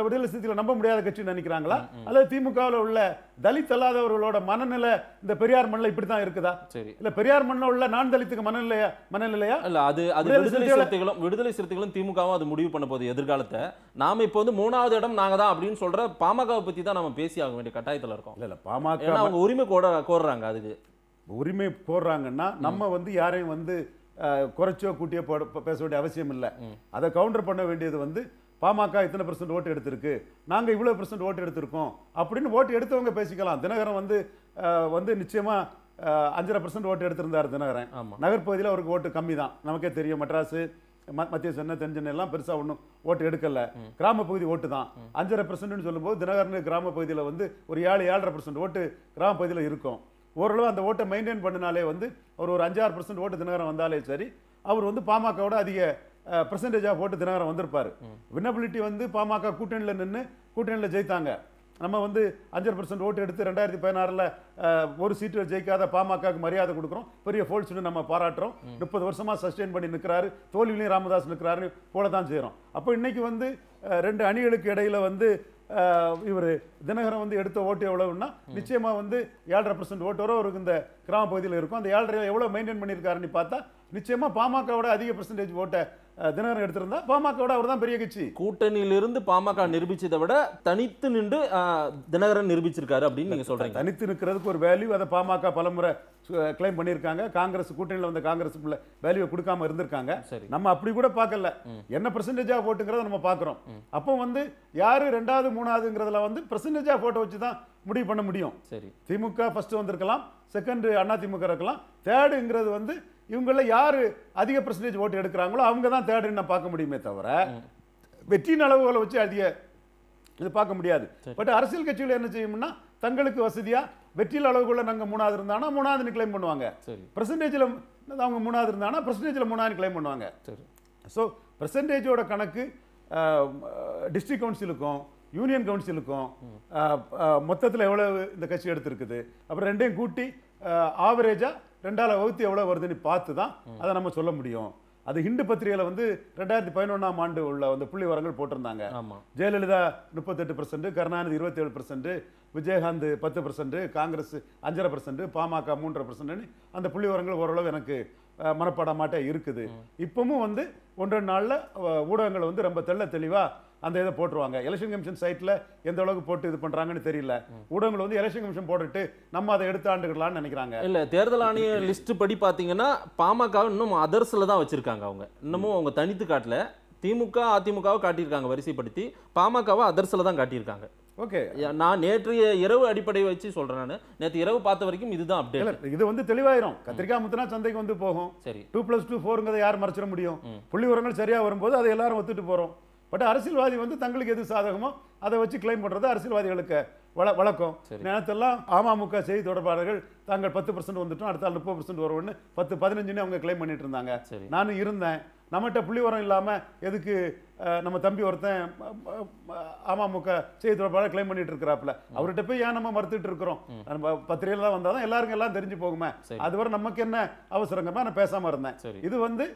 விடுதலை சிறுத்தைகளை நம்ப முடியாத கட்சின்னு நினைக்கிறாங்களா அல்லது திமுகவில் உள்ள தலித் அல்லாதவர்களோட மனநிலை இந்த பெரியார் மண்ணில் இப்படி தான் இருக்குதா சரி இல்ல பெரியார் மண்ணில் உள்ள நான் தலித்துக்கு மனநிலையா மனநிலையா இல்ல அது அது விடுதலை சிறுத்தைகளும் விடுதலை சிறுத்தைகளும் திமுகவும் அது முடிவு பண்ண போகுது எதிர்காலத்தை நாம இப்போ வந்து மூணாவது இடம் நாங்க தான் அப்படின்னு சொல்ற பாமகவை பத்தி தான் நம்ம பேசி ஆக வேண்டிய கட்டாயத்தில் இருக்கோம் இல்ல இல்ல பாமக அவங்க உரிமை கோட கோர்றாங்க அதுக்கு உரிமை கோர்றாங்கன்னா நம்ம வந்து யாரையும் வந்து குறைச்சோ கூட்டியோ பேச வேண்டிய அவசியம் இல்லை அதை கவுண்டர் பண்ண வேண்டியது வந்து பாமக இத்தனை பெர்சன்ட் ஓட்டு எடுத்திருக்கு நாங்கள் இவ்வளோ பெர்சன்ட் ஓட்டு எடுத்திருக்கோம் அப்படின்னு ஓட்டு எடுத்தவங்க பேசிக்கலாம் தினகரன் வந்து வந்து நிச்சயமாக அஞ்சரை பர்சன்ட் ஓட்டு எடுத்திருந்தார் தினகரன் நகர்ப்பகுதியில் அவருக்கு ஓட்டு கம்மி தான் நமக்கே தெரியும் ம மத்திய சென்னை சென்னை எல்லாம் பெருசாக ஒன்றும் ஓட்டு எடுக்கலை கிராம பகுதி ஓட்டு தான் அஞ்சரை பர்சன்ட்னு சொல்லும்போது தினகரன் கிராம பகுதியில் வந்து ஒரு ஏழு ஏழரை பர்சன்ட் ஓட்டு கிராம பகுதியில் இருக்கும் ஓரளவு அந்த ஓட்டை மெயின்டைன் பண்ணினாலே வந்து அவர் ஒரு அஞ்சாறு பர்சன்ட் ஓட்டு தினகரன் வந்தாலே சரி அவர் வந்து பாமகவோட அதிக பர்சன்டேஜாக போட்டு தினகரன் வந்திருப்பார் வினபிலிட்டி வந்து பாமக கூட்டணியில் நின்று கூட்டணியில் ஜெயித்தாங்க நம்ம வந்து அஞ்சரை பர்சன்ட் ஓட்டு எடுத்து ரெண்டாயிரத்தி பதினாறில் ஒரு சீட்டு ஜெயிக்காத பாமகவுக்கு மரியாதை கொடுக்குறோம் பெரிய ஃபோல்ஸ்னு நம்ம பாராட்டுறோம் முப்பது வருஷமாக சஸ்டெயின் பண்ணி நிற்கிறாரு தோல்விலையும் ராமதாஸ் நிற்கிறாரு போல தான் செய்கிறோம் அப்போ இன்றைக்கி வந்து ரெண்டு அணிகளுக்கு இடையில் வந்து இவர் தினகரன் வந்து எடுத்த ஓட்டு எவ்வளவுன்னா நிச்சயமாக வந்து ஏழரை பர்சன்ட் ஓட்டோரோ அவருக்கு இந்த கிராம பகுதியில் இருக்கும் அந்த ஏழரை எவ்வளோ மெயின்டைன் பண்ணியிருக்காருன்னு பார்த்தா நிச்சயமாக பாமகவோட அதிக பர்சன்டேஜ் ஓட்டை தினகரன் எடுத்திருந்தா பாமகவோட அவர் தான் பெரிய கட்சி கூட்டணியிலிருந்து பாமக நிரூபிச்சதை விட தனித்து நின்று தினகரன் நிரூபிச்சிருக்காரு அப்படின்னு நீங்க சொல்றீங்க தனித்து நிற்கிறதுக்கு ஒரு வேல்யூ அதை பாமக பலமுறை கிளைம் பண்ணியிருக்காங்க காங்கிரஸ் கூட்டணியில் வந்த காங்கிரஸ் வேல்யூ கொடுக்காம இருந்திருக்காங்க சரி நம்ம அப்படி கூட பார்க்கல என்ன பெர்சன்டேஜாக போட்டுங்கிறத நம்ம பார்க்குறோம் அப்போ வந்து யாரு ரெண்டாவது மூணாவதுங்கிறதுல வந்து பெர்சன்டேஜாக போட்டோ வச்சு தான் முடிவு பண்ண முடியும் சரி திமுக ஃபர்ஸ்ட் வந்திருக்கலாம் செகண்ட் அதிமுக இருக்கலாம் தேர்டுங்கிறது வந்து இவங்கள யார் அதிக பர்சன்டேஜ் ஓட்டு எடுக்கிறாங்களோ அவங்க தான் தேர்டுன்னு நான் பார்க்க முடியுமே தவிர வெற்றியின் அளவுகளை வச்சு அதிக இது பார்க்க முடியாது பட் அரசியல் கட்சிகள் என்ன செய்யும்னா தங்களுக்கு வசதியாக வெற்றியில் அளவுக்குள்ள நாங்கள் மூணாவது இருந்தானா மூணாவது கிளைம் பண்ணுவாங்க பர்சன்டேஜில் அவங்க மூணாவது இருந்தானா பர்சன்டேஜில் மூணாவது கிளைம் பண்ணுவாங்க ஸோ பர்சன்டேஜோட கணக்கு டிஸ்ட்ரிக் கவுன்சிலுக்கும் யூனியன் கவுன்சிலுக்கும் மொத்தத்தில் எவ்வளவு இந்த கட்சி எடுத்திருக்குது அப்புறம் ரெண்டையும் கூட்டி ஆவரேஜாக ரெண்டாவது வகுத்து எவ்வளோ வருதுன்னு பார்த்து தான் அதை நம்ம சொல்ல முடியும் அது ஹிண்டு பத்திரிகையில் வந்து ரெண்டாயிரத்தி பதினொன்றாம் ஆண்டு உள்ள வந்து புள்ளி வரங்கள் போட்டிருந்தாங்க ஜெயலலிதா முப்பத்தெட்டு பர்சன்ட் கருணாநிதி இருபத்தேழு பர்சன்ட் விஜயகாந்த் பத்து பர்சன்ட் காங்கிரஸ் அஞ்சரை பர்சன்ட் பாமக மூன்றரை பர்சன்ட்னு அந்த புள்ளி வரங்கள் ஓரளவு எனக்கு மனப்பாடமாட்டே இருக்குது இப்பவும் வந்து ஒன்றரை நாளில் ஊடகங்கள் வந்து ரொம்ப தெள்ள தெளிவாக அந்த இதை போட்டுருவாங்க எலெக்ஷன் கமிஷன் சைட்டில் எந்த அளவுக்கு போட்டு இது பண்ணுறாங்கன்னு தெரியல ஊடகங்கள் வந்து எலெக்ஷன் கமிஷன் போட்டுட்டு நம்ம அதை எடுத்து எடுத்தாண்டுக்கலாம்னு நினைக்கிறாங்க இல்லை தேர்தல் ஆணைய லிஸ்ட் படி பார்த்தீங்கன்னா பாமக இன்னும் அதர்ஸில் தான் வச்சுருக்காங்க அவங்க இன்னமும் அவங்க தனித்து காட்டல திமுக அதிமுகவை காட்டியிருக்காங்க வரிசைப்படுத்தி பாமகவை அதர்ஸில் தான் காட்டியிருக்காங்க ஓகே நான் நேற்றைய இரவு அடிப்படையை வச்சு சொல்றேன் நான் நேற்று இரவு பார்த்த வரைக்கும் இதுதான் அப்டேட் இது வந்து தெளிவாயிரும் கத்திரிக்காய் முத்தனா சந்தைக்கு வந்து போகும் சரி டூ பிளஸ் டூ ஃபோருங்கிறத யார் மறைச்சிட முடியும் புள்ளி உரங்கள் சரியா வரும்போது அதை எல்லாரும் ஒத்துட்டு போறோம் பட் அரசியல்வாதி வந்து தங்களுக்கு எது சாதகமோ அதை வச்சு கிளைம் பண்ணுறது அரசியல்வாதிகளுக்கு வள வழக்கம் நேரத்தெல்லாம் அமமுக செய்தி தொடர்பாளர்கள் தாங்கள் பத்து பர்சன்ட் வந்துட்டோம் அடுத்த ஆள் முப்பது பர்சன்ட் வருவோம்னு பத்து பதினஞ்சுன்னு அவங்க கிளைம் பண்ணிட்டு இருந்தாங்க நானும் இருந்தேன் நம்மகிட்ட புள்ளி உரம் இல்லாமல் எதுக்கு நம்ம தம்பி ஒருத்தன் அமமுக செய்தி தொடர்பாளர் கிளைம் பண்ணிட்டு இருக்கிறாப்புல அவர்கிட்ட போய் ஏன் நம்ம மறுத்துட்டு இருக்கிறோம் நம்ம பத்திரிகையில் தான் வந்தால் தான் எல்லாருக்கும் எல்லாம் தெரிஞ்சு போகுமே அதுவரை நமக்கு என்ன அவசரங்கமாக நான் பேசாமல் இருந்தேன் இது வந்து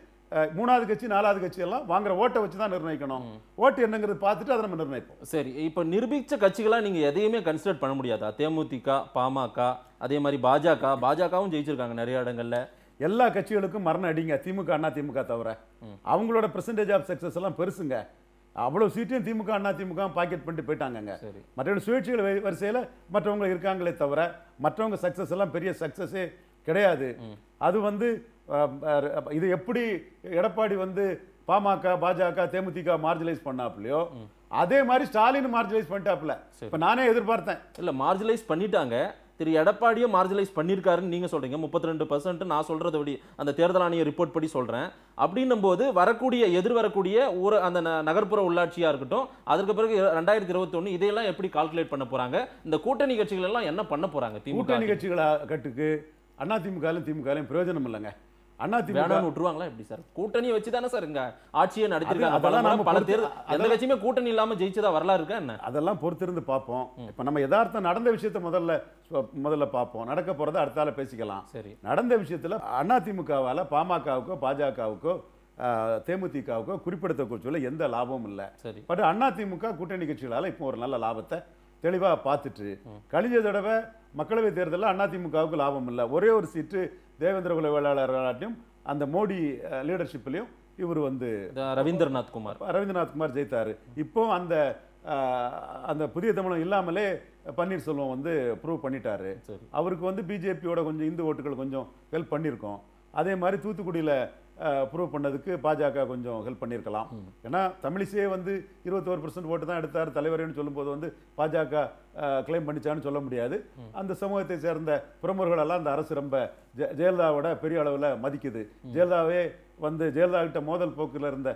மூணாவது கட்சி நாலாவது கட்சி எல்லாம் வாங்குற ஓட்டை வச்சு தான் நிர்ணயிக்கணும் ஓட்டு என்னங்கிறது பார்த்துட்டு அதை நம்ம நிர்ணயிப்போம் சரி இப்போ நிரூபித்த கட்சிகளாக நீங்கள் எதையுமே கன்சிடர் பண்ண முடியாதா தேமுதிக பாமக அதே மாதிரி பாஜக பாஜகவும் ஜெயிச்சிருக்காங்க நிறைய இடங்களில் எல்லா கட்சிகளுக்கும் மரணம் அடிங்க திமுக அண்ணா திமுக தவிர அவங்களோட பெர்சன்டேஜ் ஆஃப் சக்ஸஸ் எல்லாம் பெருசுங்க அவ்வளோ சீட்டையும் திமுக அண்ணா திமுக பாக்கெட் பண்ணிட்டு போயிட்டாங்கங்க மற்றவங்க சுயேட்சிகள் வரிசையில் மற்றவங்க இருக்காங்களே தவிர மற்றவங்க சக்ஸஸ் எல்லாம் பெரிய சக்ஸஸே கிடையாது அது வந்து இது எப்படி எடப்பாடி வந்து பாமக பாஜக தேமுதிக மார்ஜிலைஸ் பண்ணாப்லையோ அதே மாதிரி ஸ்டாலின் மார்ஜிலைஸ் பண்ணிட்டாப்ல இப்போ நானே எதிர்பார்த்தேன் இல்லை மார்ஜிலைஸ் பண்ணிட்டாங்க திரு எடப்பாடியே மார்ஜிலைஸ் பண்ணியிருக்காருன்னு நீங்கள் சொல்கிறீங்க முப்பத்தி ரெண்டு பர்சன்ட் நான் சொல்கிறத படி அந்த தேர்தல் ஆணைய ரிப்போர்ட் படி சொல்கிறேன் அப்படின்னும் போது வரக்கூடிய எதிர் வரக்கூடிய ஊர அந்த நகர்ப்புற உள்ளாட்சியாக இருக்கட்டும் அதுக்கு பிறகு ரெண்டாயிரத்தி இருபத்தொன்று இதையெல்லாம் எப்படி கால்குலேட் பண்ண போகிறாங்க இந்த கூட்டணி கட்சிகள் எல்லாம் என்ன பண்ண போகிறாங்க கூட்டணி கட்சிகளா கட்டுக்கு அதிமுகலையும் திமுகலையும் பிரயோஜனம் இல்லைங்க அண்ணா வேணாம்னு விட்டுருவாங்களா எப்படி சார் கூட்டணி வச்சு தானே சார் இங்க ஆட்சியை நடத்திருக்காங்க பல பல தேர்தல் எந்த கட்சியுமே கூட்டணி இல்லாம ஜெயிச்சதா வரலாறு இருக்கா என்ன அதெல்லாம் பொறுத்திருந்து பார்ப்போம் இப்ப நம்ம யதார்த்தம் நடந்த விஷயத்த முதல்ல முதல்ல பார்ப்போம் நடக்க போறதை அடுத்தால பேசிக்கலாம் சரி நடந்த விஷயத்துல அண்ணா திமுகவால பாமகவுக்கோ பாஜகவுக்கோ தேமுதிகவுக்கோ குறிப்பிடத்தக்க சொல்ல எந்த லாபமும் இல்லை பட் திமுக கூட்டணி கட்சிகளால இப்போ ஒரு நல்ல லாபத்தை தெளிவா பார்த்துட்டு கழிஞ்ச தடவை மக்களவை தேர்தலில் அதிமுகவுக்கு லாபம் இல்லை ஒரே ஒரு சீட்டு தேவேந்திர குல வேளாளர்களாட்டையும் அந்த மோடி லீடர்ஷிப்லையும் இவர் வந்து ரவீந்திரநாத் குமார் ரவீந்திரநாத் குமார் ஜெயித்தார் இப்போ அந்த அந்த புதிய தமிழம் இல்லாமலே பன்னீர்செல்வம் வந்து ப்ரூவ் பண்ணிட்டாரு அவருக்கு வந்து பிஜேபியோட கொஞ்சம் இந்து ஓட்டுகள் கொஞ்சம் ஹெல்ப் பண்ணியிருக்கோம் அதே மாதிரி தூத்துக்குடியில் ப்ரூவ் பண்ணதுக்கு பாஜக கொஞ்சம் ஹெல்ப் பண்ணியிருக்கலாம் ஏன்னா தமிழிசையே வந்து இருபத்தோரு பர்சன்ட் ஓட்டு தான் எடுத்தார் தலைவர்னு சொல்லும்போது வந்து பாஜக கிளைம் பண்ணிச்சான்னு சொல்ல முடியாது அந்த சமூகத்தை சேர்ந்த பிரமுகர்களெல்லாம் அந்த அரசு ரொம்ப ஜெயலலிதாவோட பெரிய அளவில் மதிக்குது ஜெயலலிதாவே வந்து ஜெயலலிதா கிட்ட மோதல் போக்கில் இருந்த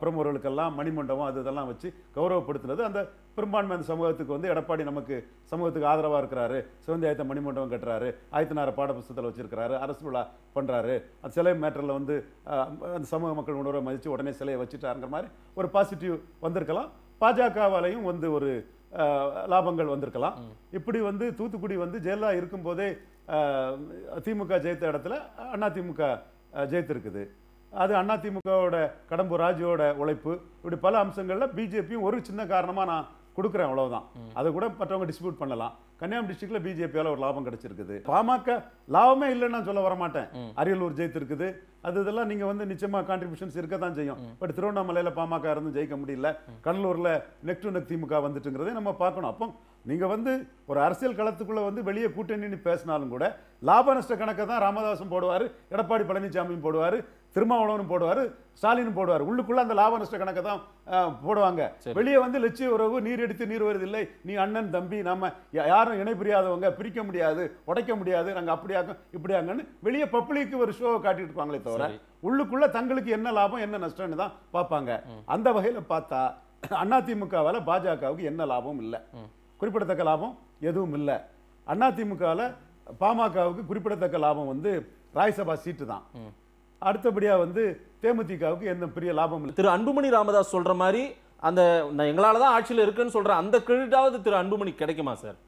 பிரமுகர்களுக்கெல்லாம் மணிமண்டபம் அது இதெல்லாம் வச்சு கௌரவப்படுத்துனது அந்த பெரும்பான்மை அந்த சமூகத்துக்கு வந்து எடப்பாடி நமக்கு சமூகத்துக்கு ஆதரவாக இருக்கிறாரு சிவந்தி ஆயத்த மணிமண்டபம் கட்டுறாரு ஆயத்தினார பாடப்புஸ்தத்தில் வச்சிருக்கிறாரு அரசு விழா பண்ணுறாரு அந்த சிலை மேட்டரில் வந்து அந்த சமூக மக்கள் உணர்வை மதித்து உடனே சிலையை வச்சுட்டாருங்கிற மாதிரி ஒரு பாசிட்டிவ் வந்திருக்கலாம் பாஜகவாலையும் வந்து ஒரு லாபங்கள் வந்திருக்கலாம் இப்படி வந்து தூத்துக்குடி வந்து ஜெயலலிதா இருக்கும்போதே திமுக ஜெயித்த இடத்துல அண்ணா திமுக ஜெயித்திருக்குது அது அண்ணா திமுகவோட கடம்பு ராஜுவோட உழைப்பு இப்படி பல அம்சங்களில் பிஜேபியும் ஒரு சின்ன காரணமாக நான் கொடுக்குறேன் அவ்வளோதான் அதை கூட மற்றவங்க டிஸ்பியூட் பண்ணலாம் கன்னியாகுமரி டிஸ்ட்ரிக்ட்ல பிஜேபியால ஒரு லாபம் கிடைச்சிருக்குது பாமக லாபமே இல்லைன்னு நான் சொல்ல வரமாட்டேன் அரியலூர் ஜெயித்திருக்குது அது இதெல்லாம் நீங்க வந்து நிச்சயமா கான்ட்ரிபியூஷன்ஸ் இருக்க தான் செய்யும் பட் திருவண்ணாமலையில பாமக இருந்து ஜெயிக்க முடியல கடலூர்ல நெக் டு நெக் திமுக வந்துட்டுங்கிறதே நம்ம பார்க்கணும் அப்போ நீங்க வந்து ஒரு அரசியல் களத்துக்குள்ள வந்து வெளியே கூட்டணின்னு பேசினாலும் கூட லாப நஷ்ட கணக்கை தான் ராமதாசும் போடுவார் எடப்பாடி பழனிசாமியும் போடுவார் திருமாவளவனும் போடுவார் ஸ்டாலினும் போடுவார் உள்ளுக்குள்ள அந்த லாப நஷ்ட கணக்கை தான் போடுவாங்க வெளியே வந்து லட்சிய உறவு நீர் எடுத்து நீர் வருதில்லை நீ அண்ணன் தம்பி நாம யார் யாரும் இணைபிரியாதவங்க பிரிக்க முடியாது உடைக்க முடியாது நாங்கள் அப்படியாக்க இப்படியாங்கன்னு வெளியே பப்ளிக்கு ஒரு ஷோவை காட்டிட்டு இருப்பாங்களே தவிர உள்ளுக்குள்ள தங்களுக்கு என்ன லாபம் என்ன நஷ்டம்னு தான் பார்ப்பாங்க அந்த வகையில் பார்த்தா அதிமுகவால் பாஜகவுக்கு என்ன லாபம் இல்லை குறிப்பிடத்தக்க லாபம் எதுவும் இல்லை அதிமுகவில் பாமகவுக்கு குறிப்பிடத்தக்க லாபம் வந்து ராஜ்சபா சீட்டு தான் அடுத்தபடியாக வந்து தேமுதிகவுக்கு எந்த பெரிய லாபம் இல்லை திரு அன்புமணி ராமதாஸ் சொல்கிற மாதிரி அந்த எங்களால் தான் ஆட்சியில் இருக்குன்னு சொல்கிற அந்த கிரெடிட்டாவது திரு அன்புமணி கிடைக்குமா சார்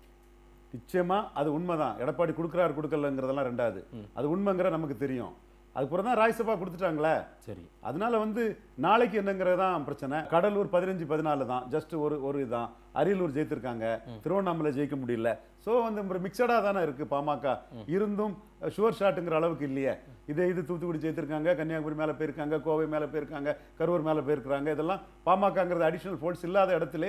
நிச்சயமாக அது உண்மை தான் எடப்பாடி கொடுக்குறாரு கொடுக்கலங்கிறதெல்லாம் ரெண்டாவது அது உண்மைங்கிற நமக்கு தெரியும் அதுக்கப்புறம் தான் ராஜ்யசபா கொடுத்துட்டாங்களே சரி அதனால வந்து நாளைக்கு என்னங்கிறது தான் பிரச்சனை கடலூர் பதினஞ்சு பதினாலு தான் ஜஸ்ட் ஒரு ஒரு இதுதான் அரியலூர் ஜெயித்திருக்காங்க திருவண்ணாமலை ஜெயிக்க முடியல ஸோ வந்து ஒரு மிக்சடாக தானே இருக்கு பாமக இருந்தும் ஷுவர் ஷாட்டுங்கிற அளவுக்கு இல்லையே இதே இது தூத்துக்குடி ஜெயித்திருக்காங்க கன்னியாகுமரி மேலே போயிருக்காங்க கோவை மேலே போயிருக்காங்க கரூர் மேலே போயிருக்கிறாங்க இதெல்லாம் பாமகங்கிறது அடிஷனல் ஃபோர்ஸ் இல்லாத இடத்துல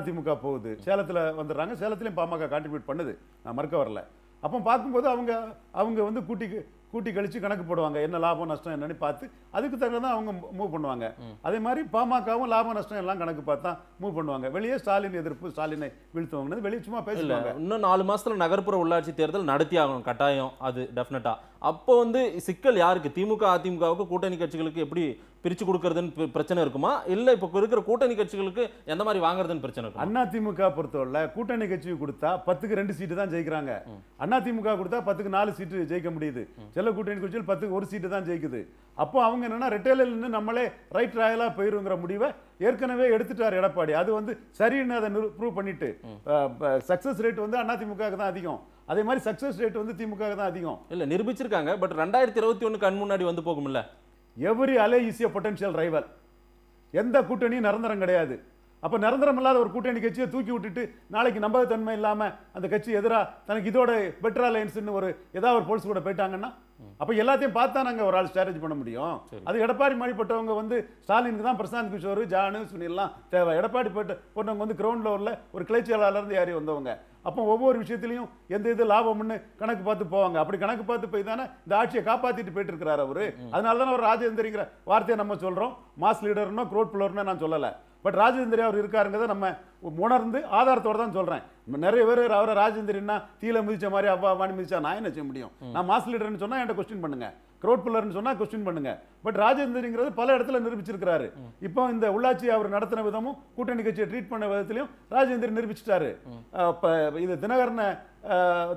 அதிமுக போகுது சேலத்தில் வந்துடுறாங்க சேலத்துலேயும் பாமக கான்ட்ரிபியூட் பண்ணுது நான் மறுக்க வரல அப்போ பார்க்கும்போது அவங்க அவங்க வந்து கூட்டி கூட்டி கழித்து கணக்கு போடுவாங்க என்ன லாபம் நஷ்டம் என்னன்னு பார்த்து அதுக்கு தகுந்த தான் அவங்க மூவ் பண்ணுவாங்க அதே மாதிரி பாமகவும் லாபம் நஷ்டம் எல்லாம் கணக்கு பார்த்தா மூவ் பண்ணுவாங்க வெளியே ஸ்டாலின் எதிர்ப்பு ஸ்டாலினை வீழ்த்துவாங்கன்னு வெளியே சும்மா பேசுவாங்க இன்னும் நாலு மாசத்துல நகர்ப்புற உள்ளாட்சி தேர்தல் நடத்தி ஆகணும் கட்டாயம் அது டெஃபினட்டாக அப்போ வந்து சிக்கல் யாருக்கு திமுக அதிமுகவுக்கு கூட்டணி கட்சிகளுக்கு எப்படி பிரிச்சு கொடுக்கறதுன்னு பிரச்சனை இருக்குமா இல்லை இப்போ இருக்கிற கூட்டணி கட்சிகளுக்கு எந்த மாதிரி வாங்குறதுன்னு பிரச்சனை இருக்கும் அதிமுக பொறுத்தவரை கூட்டணி கட்சி கொடுத்தா பத்துக்கு ரெண்டு சீட்டு தான் ஜெயிக்கிறாங்க அதிமுக கொடுத்தா பத்துக்கு நாலு சீட்டு ஜெயிக்க முடியுது சில கூட்டணி கட்சிகள் பத்துக்கு ஒரு சீட்டு தான் ஜெயிக்குது அப்போ அவங்க என்னன்னா ரிட்டைலில் நம்மளே ரைட் ராயலா போயிருங்கிற முடிவை ஏற்கனவே எடுத்துட்டார் எடப்பாடி அது வந்து சரின்னு அதை ப்ரூவ் பண்ணிட்டு சக்ஸஸ் ரேட் வந்து அதிமுக தான் அதிகம் அதே மாதிரி சக்ஸஸ் ரேட் வந்து திமுக தான் அதிகம் இல்ல நிரூபிச்சிருக்காங்க பட் ரெண்டாயிரத்தி இருபத்தி ஒண்ணுக்கு கண் முன்னாடி வந்து போகும்ல every ally is a potential rival எந்த கூட்டணியும் நிரந்தரம் கிடையாது அப்போ நிரந்தரம் இல்லாத ஒரு கூட்டணி கட்சியை தூக்கி விட்டுட்டு நாளைக்கு நம்பகத்தன்மை இல்லாமல் அந்த கட்சி எதிராக தனக்கு இதோட பெட்டர் அலையன்ஸ்னு ஒரு ஏதாவது ஒரு போலீஸ் கூட போயிட்டாங்கன்னா அப்போ எல்லாத்தையும் பார்த்தா நாங்கள் ஒரு ஆள் ஸ்ட்ராட்டஜி பண்ண முடியும் அது எடப்பாடி மாதிரிப்பட்டவங்க வந்து ஸ்டாலினுக்கு தான் பிரசாந்த் கிஷோர் ஜானு சுனிலாம் தேவை எடப்பாடி போட்டவங்க வந்து கிரவுண்ட் லெவலில் ஒரு கிளை செயலாளர்ந்து யாரி வந்தவங்க அப்போ ஒவ்வொரு விஷயத்துலையும் எந்த இது லாபம்னு கணக்கு பார்த்து போவாங்க அப்படி கணக்கு பார்த்து போய் தானே இந்த ஆட்சியை காப்பாற்றிட்டு போயிட்டு இருக்கிறார் அவர் அதனால தானே ஒரு ராஜேந்திரிங்கிற வார்த்தையை நம்ம சொல்கிறோம் மாஸ் லீடர்னோ குரோட் பிளர்னோ நான் சொல்லலை பட் ராஜேந்திரி அவர் இருக்காருங்கிறத நம்ம உணர்ந்து ஆதாரத்தோடு தான் சொல்கிறேன் நிறைய பேர் அவரை ராஜேந்திரன்னா தீல மிதிச்ச மாதிரி அவ்வா வாணி மிதிச்சா நான் என்ன செய்ய முடியும் நான் மாஸ் லீடர்னு சொன்னால் என்கிட்ட கொஸ்டின் பண்ணுங்க க்ரோட் பில்லர்னு சொன்னால் கொஸ்டின் பண்ணுங்க பட் ராஜேந்திரிங்கிறது பல இடத்துல நிரூபிச்சிருக்கிறாரு இப்போ இந்த உள்ளாட்சி அவர் நடத்தின விதமும் கூட்டணி கட்சியை ட்ரீட் பண்ண விதத்திலையும் ராஜேந்திரன் நிரூபிச்சிட்டாரு இப்போ இது தினகரனை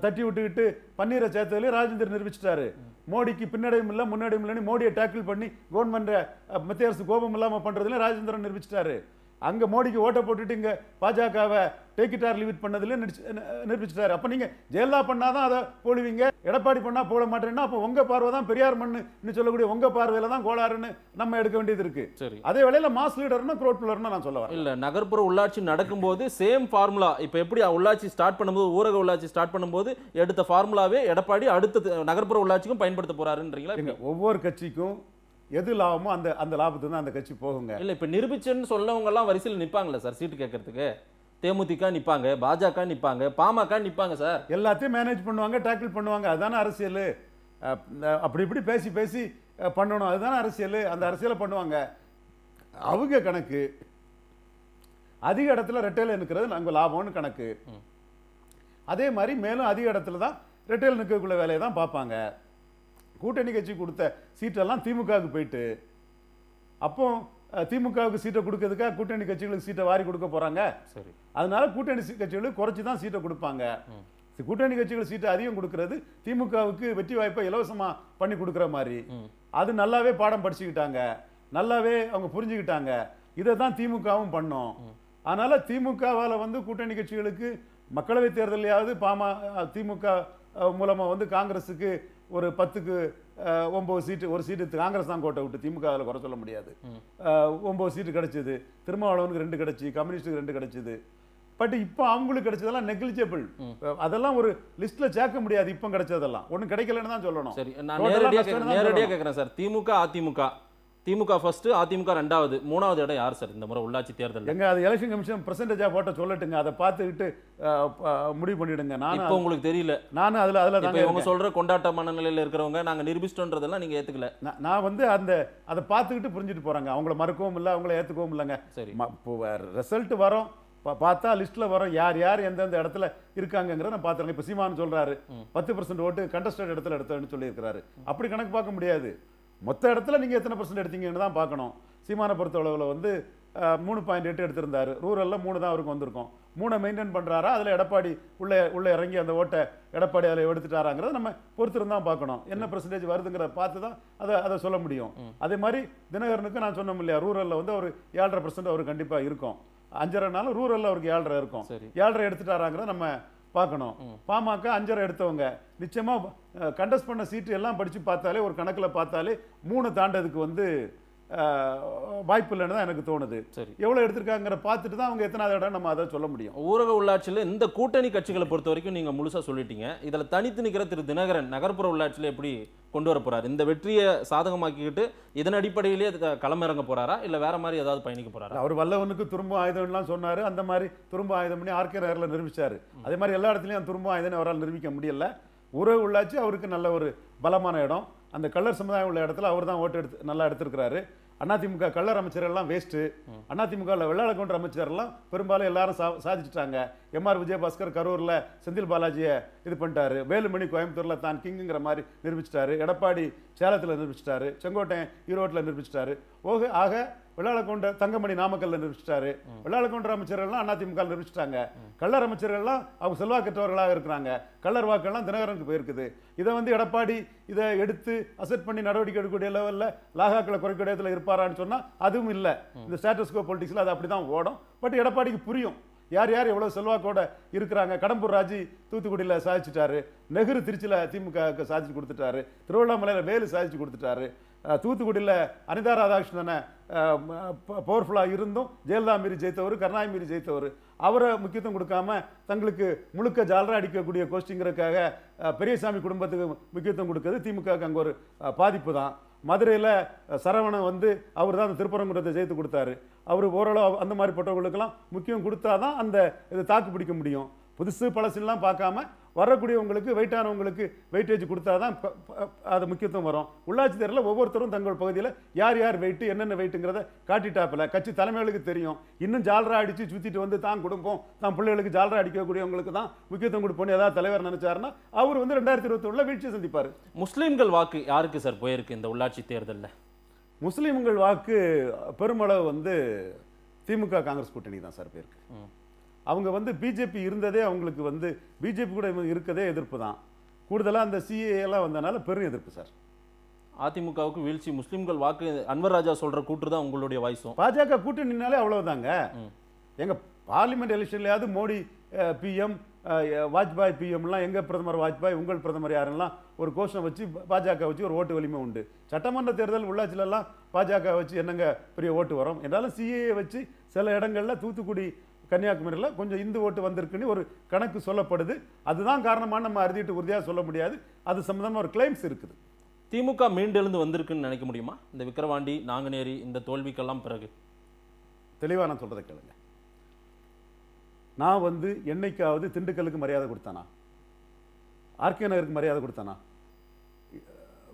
தட்டி விட்டுக்கிட்டு பன்னீரை சேர்த்ததுலேயும் ராஜேந்திரன் நிரூபிச்சிட்டாரு மோடிக்கு பின்னடையும் இல்லை முன்னடையும் இல்லைன்னு மோடியை டேக்கிள் பண்ணி கவர்மெண்ட் மத்திய அரசு கோபம் இல்லாமல் பண்ணுறதுல ராஜேந்திரன் நிரூபிச்சிட்டாரு அங்கே மோடிக்கு ஓட்டை போட்டுட்டு இங்கே பாஜகவை டேக்கிட்டார் லிமிட் பண்ணதில் நிரூபிச்சிட்டாரு அப்போ நீங்கள் ஜெயலலிதா பண்ணால் தான் அதை போடுவீங்க எடப்பாடி பண்ணால் போட மாட்டேன்னா அப்போ உங்கள் பார்வை தான் பெரியார் மண்ணுன்னு சொல்லக்கூடிய உங்கள் பார்வையில் தான் கோளாறுன்னு நம்ம எடுக்க வேண்டியது இருக்கு சரி அதே வேளையில் மாஸ் லீடர்னு க்ரோட் பில்லர்னு நான் சொல்லுவேன் இல்லை நகர்ப்புற உள்ளாட்சி நடக்கும்போது சேம் ஃபார்முலா இப்போ எப்படி உள்ளாட்சி ஸ்டார்ட் பண்ணும்போது ஊரக உள்ளாட்சி ஸ்டார்ட் பண்ணும்போது எடுத்த ஃபார்முலாவே எடப்பாடி அடுத்த நகர்ப்புற உள்ளாட்சிக்கும் பயன்படுத்த போறாருன்றீங்களா ஒவ்வொரு கட்சிக்கும் எது லாபமோ அந்த அந்த லாபத்து தான் அந்த கட்சி போகுங்க இல்லை இப்போ நிரூபிச்சன்னு சொன்னவங்கலாம் வரிசையில் நிற்பாங்களே சார் சீட்டு கேட்கறதுக்கு தேமுதிக நிற்பாங்க பாஜக நிற்பாங்க பாமக நிற்பாங்க சார் எல்லாத்தையும் மேனேஜ் பண்ணுவாங்க டேக்கிள் பண்ணுவாங்க அதுதானே அரசியல் அப்படி இப்படி பேசி பேசி பண்ணணும் அதுதானே அரசியல் அந்த அரசியலை பண்ணுவாங்க அவங்க கணக்கு அதிக இடத்துல ரெட்டையில் நிற்கிறது நாங்கள் லாபம்னு கணக்கு அதே மாதிரி மேலும் அதிக இடத்துல தான் ரெட்டையில் நிற்கக்குள்ள வேலையை தான் பார்ப்பாங்க கூட்டணி கட்சி கொடுத்த சீட்டெல்லாம் திமுகவுக்கு போயிட்டு அப்போ திமுகவுக்கு சீட்டை கொடுக்கறதுக்காக கூட்டணி கட்சிகளுக்கு சீட்டை வாரி கொடுக்க போறாங்க சரி அதனால கூட்டணி கட்சிகளுக்கு குறைச்சி தான் சீட்டை கொடுப்பாங்க கூட்டணி கட்சிகள் சீட்டை அதிகம் கொடுக்கறது திமுகவுக்கு வெற்றி வாய்ப்பை இலவசமா பண்ணி கொடுக்குற மாதிரி அது நல்லாவே பாடம் படிச்சுக்கிட்டாங்க நல்லாவே அவங்க புரிஞ்சுக்கிட்டாங்க இதை தான் திமுகவும் பண்ணோம் அதனால திமுகவால் வந்து கூட்டணி கட்சிகளுக்கு மக்களவை தேர்தலையாவது பாமா திமுக மூலமா வந்து காங்கிரஸுக்கு ஒரு பத்துக்கு ஒன்பது சீட்டு ஒரு சீட்டு காங்கிரஸ் தான் கோட்டை விட்டு திமுக அதில் குறை சொல்ல முடியாது ஒம்பது சீட்டு கிடச்சிது திருமாவளவனுக்கு ரெண்டு கிடச்சி கம்யூனிஸ்ட்டுக்கு ரெண்டு கிடச்சிது பட் இப்போ அவங்களுக்கு கிடைச்சதெல்லாம் நெக்லிஜபிள் அதெல்லாம் ஒரு லிஸ்ட்ல சேர்க்க முடியாது இப்போ கிடைச்சதெல்லாம் ஒன்றும் கிடைக்கலன்னு தான் சொல்லணும் சரி நான் நேரடியாக கேட்குறேன் சார் திமுக அதிமுக திமுக ஃபர்ஸ்ட் அதிமுக ரெண்டாவது மூணாவது இடம் யார் சார் இந்த முறை உள்ளாட்சி தேர்தல் எங்க அது எலெக்ஷன் கமிஷன் பர்சன்டேஜா போட்ட சொல்லட்டுங்க அதை பார்த்துக்கிட்டு முடிவு பண்ணிடுங்க நான் இப்போ உங்களுக்கு தெரியல நானும் அதில் அதில் இப்போ இவங்க சொல்ற கொண்டாட்ட மனநிலையில் இருக்கிறவங்க நாங்கள் நிரூபிச்சிட்டோன்றதெல்லாம் நீங்கள் ஏற்றுக்கல நான் வந்து அந்த அதை பார்த்துக்கிட்டு புரிஞ்சுட்டு போகிறாங்க அவங்கள மறுக்கவும் இல்லை அவங்கள ஏற்றுக்கவும் இல்லைங்க சரி ரிசல்ட் வரும் பார்த்தா லிஸ்ட்டில் வரும் யார் யார் எந்தெந்த இடத்துல இருக்காங்கிறத நான் பார்த்துருங்க இப்போ சீமான் சொல்கிறாரு பத்து பர்சன்ட் ஓட்டு கண்டஸ்டட் இடத்துல எடுத்தேன்னு சொல்லியிருக்கிறாரு அப்படி கணக்கு பார்க்க முடியாது மொத்த இடத்துல நீங்கள் எத்தனை பர்சன்ட் எடுத்தீங்கன்னு தான் பார்க்கணும் சீமான பொறுத்தளவில் வந்து மூணு பாயிண்ட் எட்டு எடுத்திருந்தார் ரூரலில் மூணு தான் அவருக்கு வந்திருக்கும் மூணை மெயின்டைன் பண்ணுறாரா அதில் எடப்பாடி உள்ளே உள்ளே இறங்கி அந்த ஓட்டை எடப்பாடி அதில் எடுத்துட்டாராங்கிறத நம்ம பொறுத்திருந்தான் பார்க்கணும் என்ன பெர்சன்டேஜ் வருதுங்கிறத பார்த்து தான் அதை அதை சொல்ல முடியும் அதே மாதிரி தினகரனுக்கு நான் சொன்னோம் இல்லையா ரூரலில் வந்து ஒரு ஏழரை பர்சன்ட் அவர் கண்டிப்பாக இருக்கும் அஞ்சரை நாளும் ரூரலில் அவருக்கு ஏழரை இருக்கும் ஏழரை எடுத்துட்டாராங்கிறத நம்ம பார்க்கணும் பாமக அஞ்சரை எடுத்தவங்க நிச்சயமாக கண்டஸ்ட் பண்ண சீட்டு எல்லாம் படித்து பார்த்தாலே ஒரு கணக்கில் பார்த்தாலே மூணு தாண்டதுக்கு வந்து வாய்ப்பு இல்லைன்னு தான் எனக்கு தோணுது சரி எவ்வளோ எடுத்திருக்காங்கிற பார்த்துட்டு தான் அவங்க எத்தனாவது இடம் நம்ம அதை சொல்ல முடியும் ஊரக உள்ளாட்சியில் இந்த கூட்டணி கட்சிகளை பொறுத்த வரைக்கும் நீங்கள் முழுசாக சொல்லிட்டீங்க இதில் தனித்து நிற்கிற திரு தினகரன் நகர்ப்புற உள்ளாட்சியில் எப்படி கொண்டு வர போகிறார் இந்த வெற்றியை சாதகமாக்கிக்கிட்டு இதன் அடிப்படையிலேயே களமிறங்க போகிறாரா இல்லை வேற மாதிரி ஏதாவது பயணிக்க போகிறாரா அவர் வல்லவனுக்கு துரும்ப ஆயுதம்லாம் சொன்னார் அந்த மாதிரி துரும்ப ஆயுதம் பண்ணி ஆர்கே நகரில் நிரூபித்தார் அதே மாதிரி எல்லா இடத்துலையும் துரும்ப ஆயுதம் அவரால் நிரூபிக்க முடியல ஊரக உள்ளாட்சி அவருக்கு நல்ல ஒரு பலமான இடம் அந்த கள்ளர் சமுதாயம் உள்ள இடத்துல அவர் தான் ஓட்டு எடுத்து நல்லா எடுத்திருக்கிறாரு அதிமுக கள்ளர் அமைச்சர் எல்லாம் வேஸ்ட்டு அதிமுகவில் வெள்ளாள கவுண்டர் எல்லாம் பெரும்பாலும் எல்லாரும் சா சாதிச்சிட்டாங்க எம்ஆர் விஜயபாஸ்கர் கரூரில் செந்தில் பாலாஜியை இது பண்ணிட்டாரு வேலுமணி கோயம்புத்தூரில் தான் கிங்குங்கிற மாதிரி நிரூபிச்சிட்டாரு எடப்பாடி சேலத்தில் நிரூபிச்சிட்டாரு செங்கோட்டை ஈரோட்டில் நிரூபிச்சிட்டாரு ஓக ஆக வெள்ளாளக்கொண்ட தங்கமணி நாமக்கல்ல நிரூபிச்சிட்டாரு வெள்ளாளக்கொண்ட அமைச்சர்கள்லாம் அதிமுக நிரூபிச்சிட்டாங்க கள்ளர் அமைச்சர்கள்லாம் அவங்க செல்வாக்கற்றவர்களாக இருக்கிறாங்க கள்ளர் வாக்கெல்லாம் தினகரனுக்கு போயிருக்குது இதை வந்து எடப்பாடி இதை எடுத்து அசெட் பண்ணி நடவடிக்கை எடுக்கக்கூடிய லெவலில் லாகாக்களை குறைக்கூடிய இடத்துல இருப்பாரான்னு சொன்னால் அதுவும் இல்லை இந்த ஸ்டேட்டஸ்கோ பொலிட்டிக்ஸில் அது அப்படி தான் ஓடும் பட் எடப்பாடிக்கு புரியும் யார் யார் எவ்வளோ செல்வாக்கோட இருக்கிறாங்க கடம்பூர் ராஜி தூத்துக்குடியில் சாதிச்சுட்டாரு நெஹ்ரு திருச்சியில் திமுக சாதிச்சு கொடுத்துட்டாரு திருவண்ணாமலையில் வேலு சாதிச்சு கொடுத்துட்டாரு தூத்துக்குடியில் அனிதா ராதாகிருஷ்ணனை பவர்ஃபுல்லாக இருந்தும் ஜெயலலிதா மீறி ஜெயித்தவர் கருணாய மீறி ஜெயித்தவர் அவரை முக்கியத்துவம் கொடுக்காம தங்களுக்கு முழுக்க ஜாலராக அடிக்கக்கூடிய கோஷ்டிங்கிறதுக்காக பெரியசாமி குடும்பத்துக்கு முக்கியத்துவம் கொடுக்கறது திமுகவுக்கு அங்கே ஒரு பாதிப்பு தான் மதுரையில் சரவணன் வந்து அவர் தான் அந்த திருப்பரங்குன்றத்தை ஜெயித்து கொடுத்தாரு அவர் ஓரளவு அந்த மாதிரி பட்டவர்களுக்கெல்லாம் முக்கியம் கொடுத்தா தான் அந்த இதை தாக்கு பிடிக்க முடியும் புதுசு பழசுலாம் பார்க்காம வரக்கூடியவங்களுக்கு வெயிட்டானவங்களுக்கு வெயிட்டேஜ் கொடுத்தா தான் அது முக்கியத்துவம் வரும் உள்ளாட்சி தேர்தலில் ஒவ்வொருத்தரும் தங்கள் பகுதியில் யார் யார் வெயிட்டு என்னென்ன வெயிட்டுங்கிறத காட்டிட்டாப்பில் கட்சி தலைமைகளுக்கு தெரியும் இன்னும் ஜால்ரா அடித்து சுற்றிட்டு வந்து தான் குடும்பம் தான் பிள்ளைகளுக்கு ஜால்ரா அடிக்கக்கூடியவங்களுக்கு தான் முக்கியத்துவம் கொடுப்போம் ஏதாவது தலைவர் நினைச்சாருன்னா அவர் வந்து ரெண்டாயிரத்தி இருபத்தி ஒன்றில் வீழ்ச்சி சந்திப்பார் முஸ்லீம்கள் வாக்கு யாருக்கு சார் போயிருக்கு இந்த உள்ளாட்சி தேர்தலில் முஸ்லீம்கள் வாக்கு பெருமளவு வந்து திமுக காங்கிரஸ் கூட்டணி தான் சார் போயிருக்கு அவங்க வந்து பிஜேபி இருந்ததே அவங்களுக்கு வந்து பிஜேபி கூட இருக்கதே எதிர்ப்பு தான் கூடுதலாக அந்த சிஏஎல்லாம் வந்தனால பெரும் எதிர்ப்பு சார் அதிமுகவுக்கு வீழ்ச்சி முஸ்லீம்கள் வாக்கு அன்வர் ராஜா சொல்கிற கூட்டு தான் உங்களுடைய வாய்ஸும் பாஜக நின்னாலே அவ்வளோதாங்க எங்கள் பார்லிமெண்ட் எலெக்ஷன்லையாவது மோடி பிஎம் வாஜ்பாய் பிஎம்லாம் எங்கள் பிரதமர் வாஜ்பாய் உங்கள் பிரதமர் யாரெல்லாம் ஒரு கோஷம் வச்சு பாஜக வச்சு ஒரு ஓட்டு வலிமை உண்டு சட்டமன்ற தேர்தல் உள்ளாட்சியிலலாம் பாஜக வச்சு என்னங்க பெரிய ஓட்டு வரும் என்றாலும் சிஏஏ வச்சு சில இடங்களில் தூத்துக்குடி கன்னியாகுமரியில் கொஞ்சம் இந்து ஓட்டு வந்திருக்குன்னு ஒரு கணக்கு சொல்லப்படுது அதுதான் காரணமாக நம்ம அறுதிட்டு உறுதியாக சொல்ல முடியாது அது சம்மந்தமாக ஒரு கிளைம்ஸ் இருக்குது திமுக மீண்டெழுந்து வந்திருக்குன்னு நினைக்க முடியுமா இந்த விக்கிரவாண்டி நாங்குநேரி இந்த தோல்விக்கெல்லாம் பிறகு தெளிவாக நான் சொல்கிறத கேளுங்க நான் வந்து என்னைக்காவது திண்டுக்கலுக்கு மரியாதை கொடுத்தானா ஆர்கே நகருக்கு மரியாதை கொடுத்தானா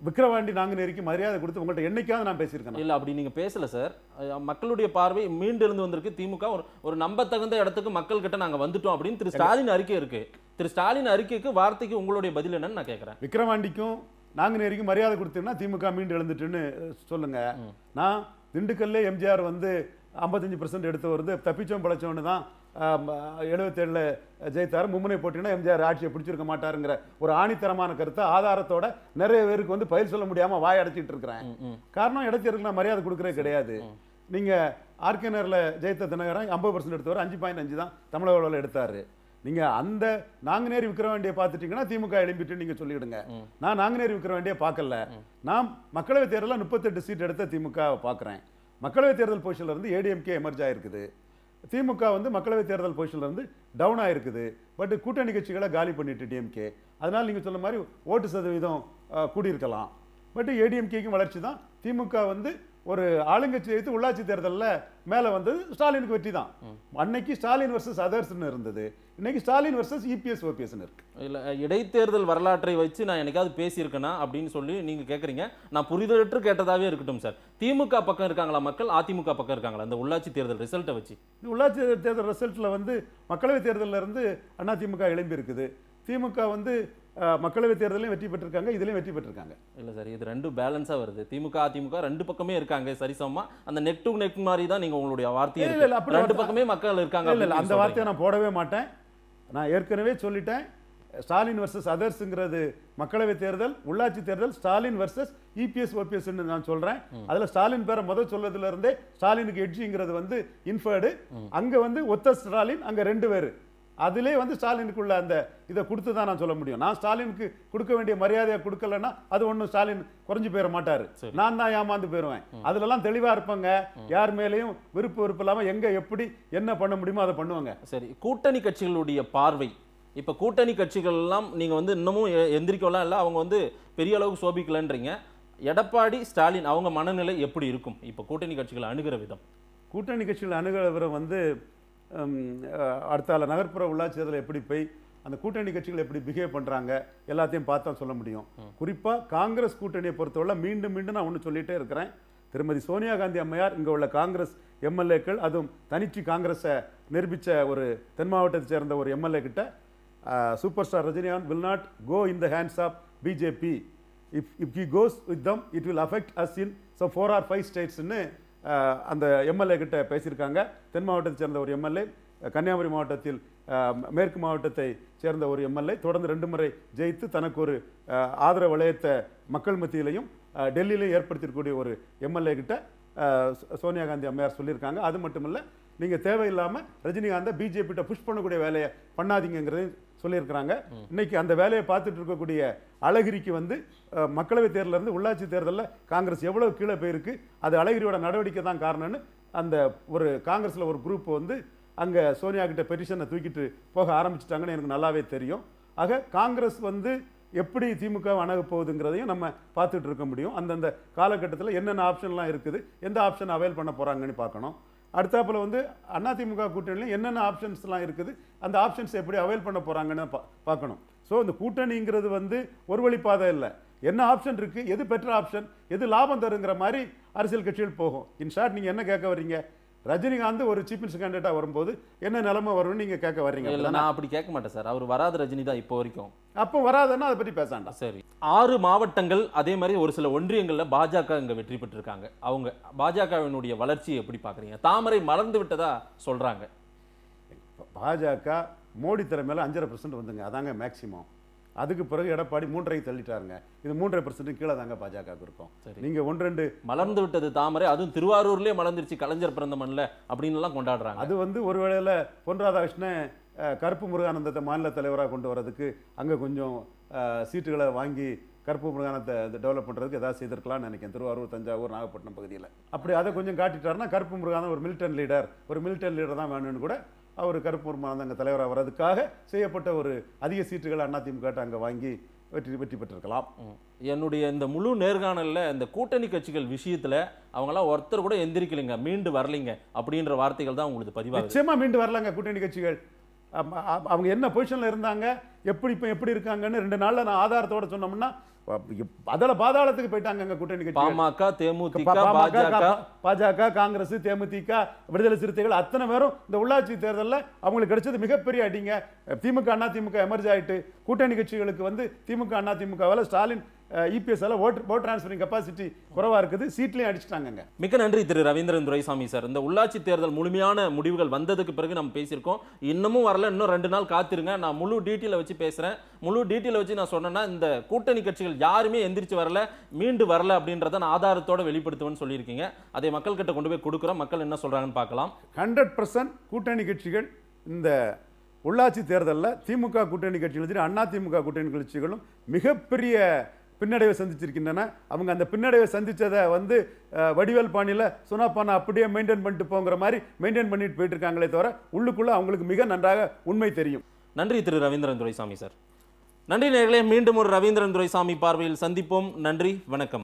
விக்ரவாண்டி நாங்குநேரிக்கு மரியாதை கொடுத்து உங்கள்கிட்ட என்னைக்காவது நான் பேசியிருக்கேன் இல்லை அப்படி நீங்கள் பேசலை சார் மக்களுடைய பார்வை இருந்து வந்திருக்கு திமுக ஒரு ஒரு நம்பத்தகுந்த இடத்துக்கு மக்கள் கிட்ட நாங்கள் வந்துட்டோம் அப்படின்னு திரு ஸ்டாலின் அறிக்கை இருக்கு திரு ஸ்டாலின் அறிக்கைக்கு வார்த்தைக்கு உங்களுடைய பதில் என்னன்னு நான் கேட்குறேன் விக்ரவாண்டிக்கும் நாங்குநேரிக்கும் மரியாதை கொடுத்தீங்கன்னா திமுக மீண்டு எழுந்துட்டுன்னு சொல்லுங்க நான் திண்டுக்கல்ல எம்ஜிஆர் வந்து ஐம்பத்தஞ்சு பர்சன்ட் எடுத்து வருது தப்பிச்சோம் பழச்சோன்னு தான் எழுபத்தேழில் ஜெயித்தார் மும்முனை போட்டினா எம்ஜிஆர் ஆட்சியை பிடிச்சிருக்க மாட்டாருங்கிற ஒரு ஆணித்தரமான கருத்தை ஆதாரத்தோட நிறைய பேருக்கு வந்து பயிர் சொல்ல முடியாமல் வாய் அடைச்சிட்டு இருக்கிறேன் காரணம் இடத்திற்கு மரியாதை கொடுக்குறே கிடையாது நீங்கள் ஆர்கேனரில் ஜெயித்த தினகரன் ஐம்பது பர்சன்ட் எடுத்தவர் அஞ்சு பாயிண்ட் அஞ்சு தான் தமிழக அளவில் எடுத்தார் நீங்கள் அந்த நாங்குநேரி விக்கிரவாண்டியை பார்த்துட்டிங்கன்னா திமுக எழும்பிட்டு நீங்கள் சொல்லிவிடுங்க நான் நாங்குநேரி விக்கிரவாண்டியை பார்க்கல நான் மக்களவைத் தேர்தலில் முப்பத்தெட்டு சீட் எடுத்த திமுக பார்க்குறேன் மக்களவைத் தேர்தல் இருந்து ஏடிஎம்கே எமர்ஜ் ஆகிருக்குது திமுக வந்து மக்களவைத் தேர்தல் பொசிஷன்லேருந்து டவுன் ஆகிருக்குது பட் கூட்டணி கட்சிகளை காலி பண்ணிட்டு டிஎம்கே அதனால் நீங்கள் சொன்ன மாதிரி ஓட்டு சதவீதம் கூடியிருக்கலாம் பட் ஏடிஎம்கேக்கும் வளர்ச்சி தான் திமுக வந்து ஒரு ஆளுங்கட்சி எடுத்து உள்ளாட்சி தேர்தலில் மேலே வந்தது ஸ்டாலினுக்கு வெற்றி தான் அன்னைக்கு ஸ்டாலின் வர்சஸ் அதர்ஸ்னு இருந்தது இன்னைக்கு ஸ்டாலின் வர்சஸ் இபிஎஸ் ஓபிஎஸ்னு இருக்கு இல்லை இடைத்தேர்தல் வரலாற்றை வச்சு நான் என்னைக்காவது பேசியிருக்கேனா அப்படின்னு சொல்லி நீங்கள் கேட்குறீங்க நான் புரிதலற்று கேட்டதாகவே இருக்கட்டும் சார் திமுக பக்கம் இருக்காங்களா மக்கள் அதிமுக பக்கம் இருக்காங்களா இந்த உள்ளாட்சி தேர்தல் ரிசல்ட்டை வச்சு இந்த உள்ளாட்சி தேர்தல் ரிசல்ட்டில் வந்து மக்களவைத் தேர்தலில் இருந்து அதிமுக எழும்பி இருக்குது திமுக வந்து மக்களவைத் தேர்தலையும் வெற்றி பெற்றிருக்காங்க இதுலையும் வெற்றி பெற்றிருக்காங்க இல்லை சார் இது ரெண்டும் பேலன்ஸாக வருது திமுக அதிமுக ரெண்டு பக்கமே இருக்காங்க சரிசமமா அந்த நெட் டு நெட் மாதிரி தான் நீங்கள் உங்களுடைய வார்த்தையை இல்லை இல்லை ரெண்டு பக்கமே மக்கள் இருக்காங்க இல்லை இல்லை அந்த வார்த்தையை நான் போடவே மாட்டேன் நான் ஏற்கனவே சொல்லிட்டேன் ஸ்டாலின் வர்சஸ் அதர்ஸுங்கிறது மக்களவைத் தேர்தல் உள்ளாட்சி தேர்தல் ஸ்டாலின் வர்சஸ் இபிஎஸ் ஓபிஎஸ் நான் சொல்றேன் அதுல ஸ்டாலின் பேரை முதல் சொல்றதுல இருந்தே ஸ்டாலினுக்கு எட்ஜிங்கிறது வந்து இன்ஃபர்டு அங்க வந்து ஒத்த ஸ்டாலின் அங்க ரெண்டு பேரு அதிலே வந்து ஸ்டாலினுக்குள்ள அந்த இதை கொடுத்து தான் நான் சொல்ல முடியும் நான் ஸ்டாலினுக்கு கொடுக்க வேண்டிய மரியாதையை கொடுக்கலன்னா அது ஒன்றும் ஸ்டாலின் குறைஞ்சு போயிட மாட்டார் நான் தான் ஏமாந்து போயிடுவேன் அதுலலாம் தெளிவாக இருப்பாங்க யார் மேலேயும் விருப்பு விருப்பம் இல்லாமல் எங்கே எப்படி என்ன பண்ண முடியுமோ அதை பண்ணுவாங்க சரி கூட்டணி கட்சிகளுடைய பார்வை இப்போ கூட்டணி கட்சிகள்லாம் நீங்கள் வந்து இன்னமும் எந்திரிக்கலாம் இல்லை அவங்க வந்து பெரிய அளவுக்கு சோபிக்கலன்றீங்க எடப்பாடி ஸ்டாலின் அவங்க மனநிலை எப்படி இருக்கும் இப்போ கூட்டணி கட்சிகளை அணுகிற விதம் கூட்டணி கட்சிகள் விதம் வந்து அடுத்தால நகர்ப்புற உள்ளாட்சி தேர்தல் எப்படி போய் அந்த கூட்டணி கட்சிகள் எப்படி பிஹேவ் பண்ணுறாங்க எல்லாத்தையும் பார்த்தா சொல்ல முடியும் குறிப்பாக காங்கிரஸ் கூட்டணியை பொறுத்தவரை மீண்டும் மீண்டும் நான் ஒன்று சொல்லிகிட்டே இருக்கிறேன் திருமதி சோனியா காந்தி அம்மையார் இங்கே உள்ள காங்கிரஸ் எம்எல்ஏக்கள் அதுவும் தனிச்சு காங்கிரஸை நிரூபித்த ஒரு தென் மாவட்டத்தை சேர்ந்த ஒரு எம்எல்ஏ கிட்ட super star Rajinikanth will not go in the hands of BJP if if he goes with them it will affect us in so four or five ஸ்டேட்ஸ்ன்னு அந்த எம்எல்ஏ கிட்ட பேசியிருக்காங்க தென் மாவட்டத்தை சேர்ந்த ஒரு எம்எல்ஏ கன்னியாகுமரி மாவட்டத்தில் மேற்கு மாவட்டத்தை சேர்ந்த ஒரு எம்எல்ஏ தொடர்ந்து ரெண்டு முறை ஜெயித்து தனக்கு ஒரு ஆதரவு வளையத்தை மக்கள் மத்தியிலையும் டெல்லியிலையும் ஏற்படுத்தியிருக்கக்கூடிய ஒரு எம்எல்ஏ கிட்ட சோனியா காந்தி அம்மையார் சொல்லியிருக்காங்க அது மட்டும் இல்லை நீங்கள் தேவையில்லாமல் ரஜினிகாந்தை பிஜேபிகிட்ட புஷ் பண்ணக்கூடிய வேலையை பண்ணாதீங்கிறதையும் சொல்லியிருக்கிறாங்க இன்னைக்கு அந்த வேலையை பார்த்துட்டு இருக்கக்கூடிய அழகிரிக்கு வந்து மக்களவைத் இருந்து உள்ளாட்சி தேர்தலில் காங்கிரஸ் எவ்வளோ கீழே போயிருக்கு அது அழகிரியோட நடவடிக்கை தான் காரணம்னு அந்த ஒரு காங்கிரஸில் ஒரு குரூப் வந்து அங்கே சோனியா கிட்ட பெட்டிஷனை தூக்கிட்டு போக ஆரம்பிச்சிட்டாங்கன்னு எனக்கு நல்லாவே தெரியும் ஆக காங்கிரஸ் வந்து எப்படி திமுக அணுக போகுதுங்கிறதையும் நம்ம பார்த்துட்டு இருக்க முடியும் அந்தந்த காலகட்டத்தில் என்னென்ன ஆப்ஷன்லாம் இருக்குது எந்த ஆப்ஷன் அவைல் பண்ண போகிறாங்கன்னு பார்க்கணும் அடுத்தாப்பில் வந்து அதிமுக கூட்டணியில் என்னென்ன ஆப்ஷன்ஸ்லாம் இருக்குது அந்த ஆப்ஷன்ஸ் எப்படி அவைல் பண்ண போகிறாங்கன்னு பா பார்க்கணும் ஸோ இந்த கூட்டணிங்கிறது வந்து ஒரு வழிப்பாதை இல்லை என்ன ஆப்ஷன் இருக்குது எது பெட்டர் ஆப்ஷன் எது லாபம் தருங்கிற மாதிரி அரசியல் கட்சிகள் போகும் இன்ஷார்ட் நீங்கள் என்ன கேட்க வரீங்க ரஜினிகாந்த் ஒரு சீஃப் மினிஸ்டர் கேண்டிடேட் வரும்போது என்ன நிலைமை வரும்னு நீங்கள் கேட்க வர்றீங்க இல்லை நான் அப்படி கேட்க மாட்டேன் சார் அவர் வராது ரஜினி தான் இப்போ வரைக்கும் அப்ப வராதுன்னா அதை பற்றி பேசாண்டா சரி ஆறு மாவட்டங்கள் அதே மாதிரி ஒரு சில ஒன்றியங்களில் பாஜக இங்கே வெற்றி பெற்றிருக்காங்க அவங்க பாஜகவினுடைய வளர்ச்சியை எப்படி பார்க்குறீங்க தாமரை மறந்து விட்டதா சொல்றாங்க பாஜக மோடி திறமையில அஞ்சரை பர்சன்ட் வந்துங்க அதாங்க மேக்சிமம் அதுக்கு பிறகு எடப்பாடி மூன்றரை தள்ளிட்டாருங்க இது மூன்றரை பர்சன்ட் கீழே தாங்க பாஜக இருக்கும் நீங்க ஒன்று ரெண்டு மலர்ந்து விட்டது தாமரை அதுவும் திருவாரூர்லயே மலர்ந்துருச்சு கலைஞர் பிறந்த மண்ணில் எல்லாம் கொண்டாடுறாங்க அது வந்து ஒரு வேளையில் பொன் ராதாகிருஷ்ணன் கருப்பு முருகானந்தத்தை மாநில தலைவராக கொண்டு வரதுக்கு அங்கே கொஞ்சம் சீட்டுகளை வாங்கி கருப்பு முருகானத்தை டெவலப் பண்ணுறதுக்கு எதாவது செய்திருக்கலாம்னு நினைக்கிறேன் திருவாரூர் தஞ்சாவூர் நாகப்பட்டினம் பகுதியில் அப்படி அதை கொஞ்சம் காட்டிட்டாருன்னா கருப்பு முருகானந்தம் ஒரு மில்டன் லீடர் ஒரு மில்டன் லீடர் தான் வேணும்னு கூட அவர் கருப்பூர் மாநந்தங்க தலைவராக வர்றதுக்காக செய்யப்பட்ட ஒரு அதிக சீட்டுகள் திமுக அங்கே வாங்கி வெற்றி வெற்றி பெற்றிருக்கலாம் என்னுடைய இந்த முழு நேர்காணலில் இந்த கூட்டணி கட்சிகள் விஷயத்தில் அவங்களாம் ஒருத்தர் கூட எந்திரிக்கலைங்க மீண்டு வரலைங்க அப்படின்ற வார்த்தைகள் தான் உங்களுக்கு பதிவாக நிச்சயமாக மீண்டு வரலாங்க கூட்டணி கட்சிகள் அவங்க என்ன பொசிஷனில் இருந்தாங்க எப்படி இப்போ எப்படி இருக்காங்கன்னு ரெண்டு நாளில் நான் ஆதாரத்தோட சொன்னோம்னா அதில் பாதாளத்துக்கு போயிட்டாங்க கூட்டணி கட்சி பாமக தேமுதிக பாஜக பாஜக காங்கிரஸ் தேமுதிக விடுதலை சிறுத்தைகள் அத்தனை பேரும் இந்த உள்ளாட்சி தேர்தலில் அவங்களுக்கு கிடைச்சது மிகப்பெரிய அடிங்க திமுக அண்ணா திமுக எமர்ஜ் ஆயிட்டு கூட்டணி கட்சிகளுக்கு வந்து திமுக அண்ணா திமுகவால் ஸ்டாலின் இபிஎஸ்ஆல ஓட் ஓட் டிரான்ஸ்ஃபரிங் கெப்பாசிட்டி குறவாக இருக்குது சீட்லேயும் அடிச்சிட்டாங்க மிக நன்றி திரு ரவீந்திரன் துரைசாமி சார் இந்த உள்ளாட்சி தேர்தல் முழுமையான முடிவுகள் வந்ததுக்கு பிறகு நம்ம பேசியிருக்கோம் இன்னமும் வரல இன்னும் ரெண்டு நாள் காத்திருங்க நான் முழு டீட்டெயிலை வச்சு பேசுகிறேன் முழு டீட்டெயிலை வச்சு நான் சொன்னேன்னா இந்த கூட்டணி கட்சிகள் யாருமே எந்திரிச்சு வரல மீண்டு வரல அப்படின்றத நான் ஆதாரத்தோட வெளிப்படுத்துவேன்னு சொல்லியிருக்கீங்க அதை மக்கள் கிட்ட கொண்டு போய் கொடுக்குறோம் மக்கள் என்ன சொல்கிறாங்கன்னு பார்க்கலாம் ஹண்ட்ரட் பர்சன்ட் கூட்டணி கட்சிகள் இந்த உள்ளாட்சி தேர்தலில் திமுக கூட்டணி கட்சிகள் அண்ணா திமுக கூட்டணி கட்சிகளும் மிகப்பெரிய பின்னடைவை சந்திச்சிருக்கின்றன அவங்க அந்த பின்னடைவை சந்தித்ததை வந்து வடிவேல் பாணியில் சுனா பானை அப்படியே மெயின்டைன் பண்ணிட்டு போங்கிற மாதிரி மெயின்டைன் பண்ணிட்டு போயிட்டு இருக்காங்களே தவிர உள்ளுக்குள்ளே அவங்களுக்கு மிக நன்றாக உண்மை தெரியும் நன்றி திரு ரவீந்திரன் துரைசாமி சார் நன்றி நேர்களே மீண்டும் ஒரு ரவீந்திரன் துரைசாமி பார்வையில் சந்திப்போம் நன்றி வணக்கம்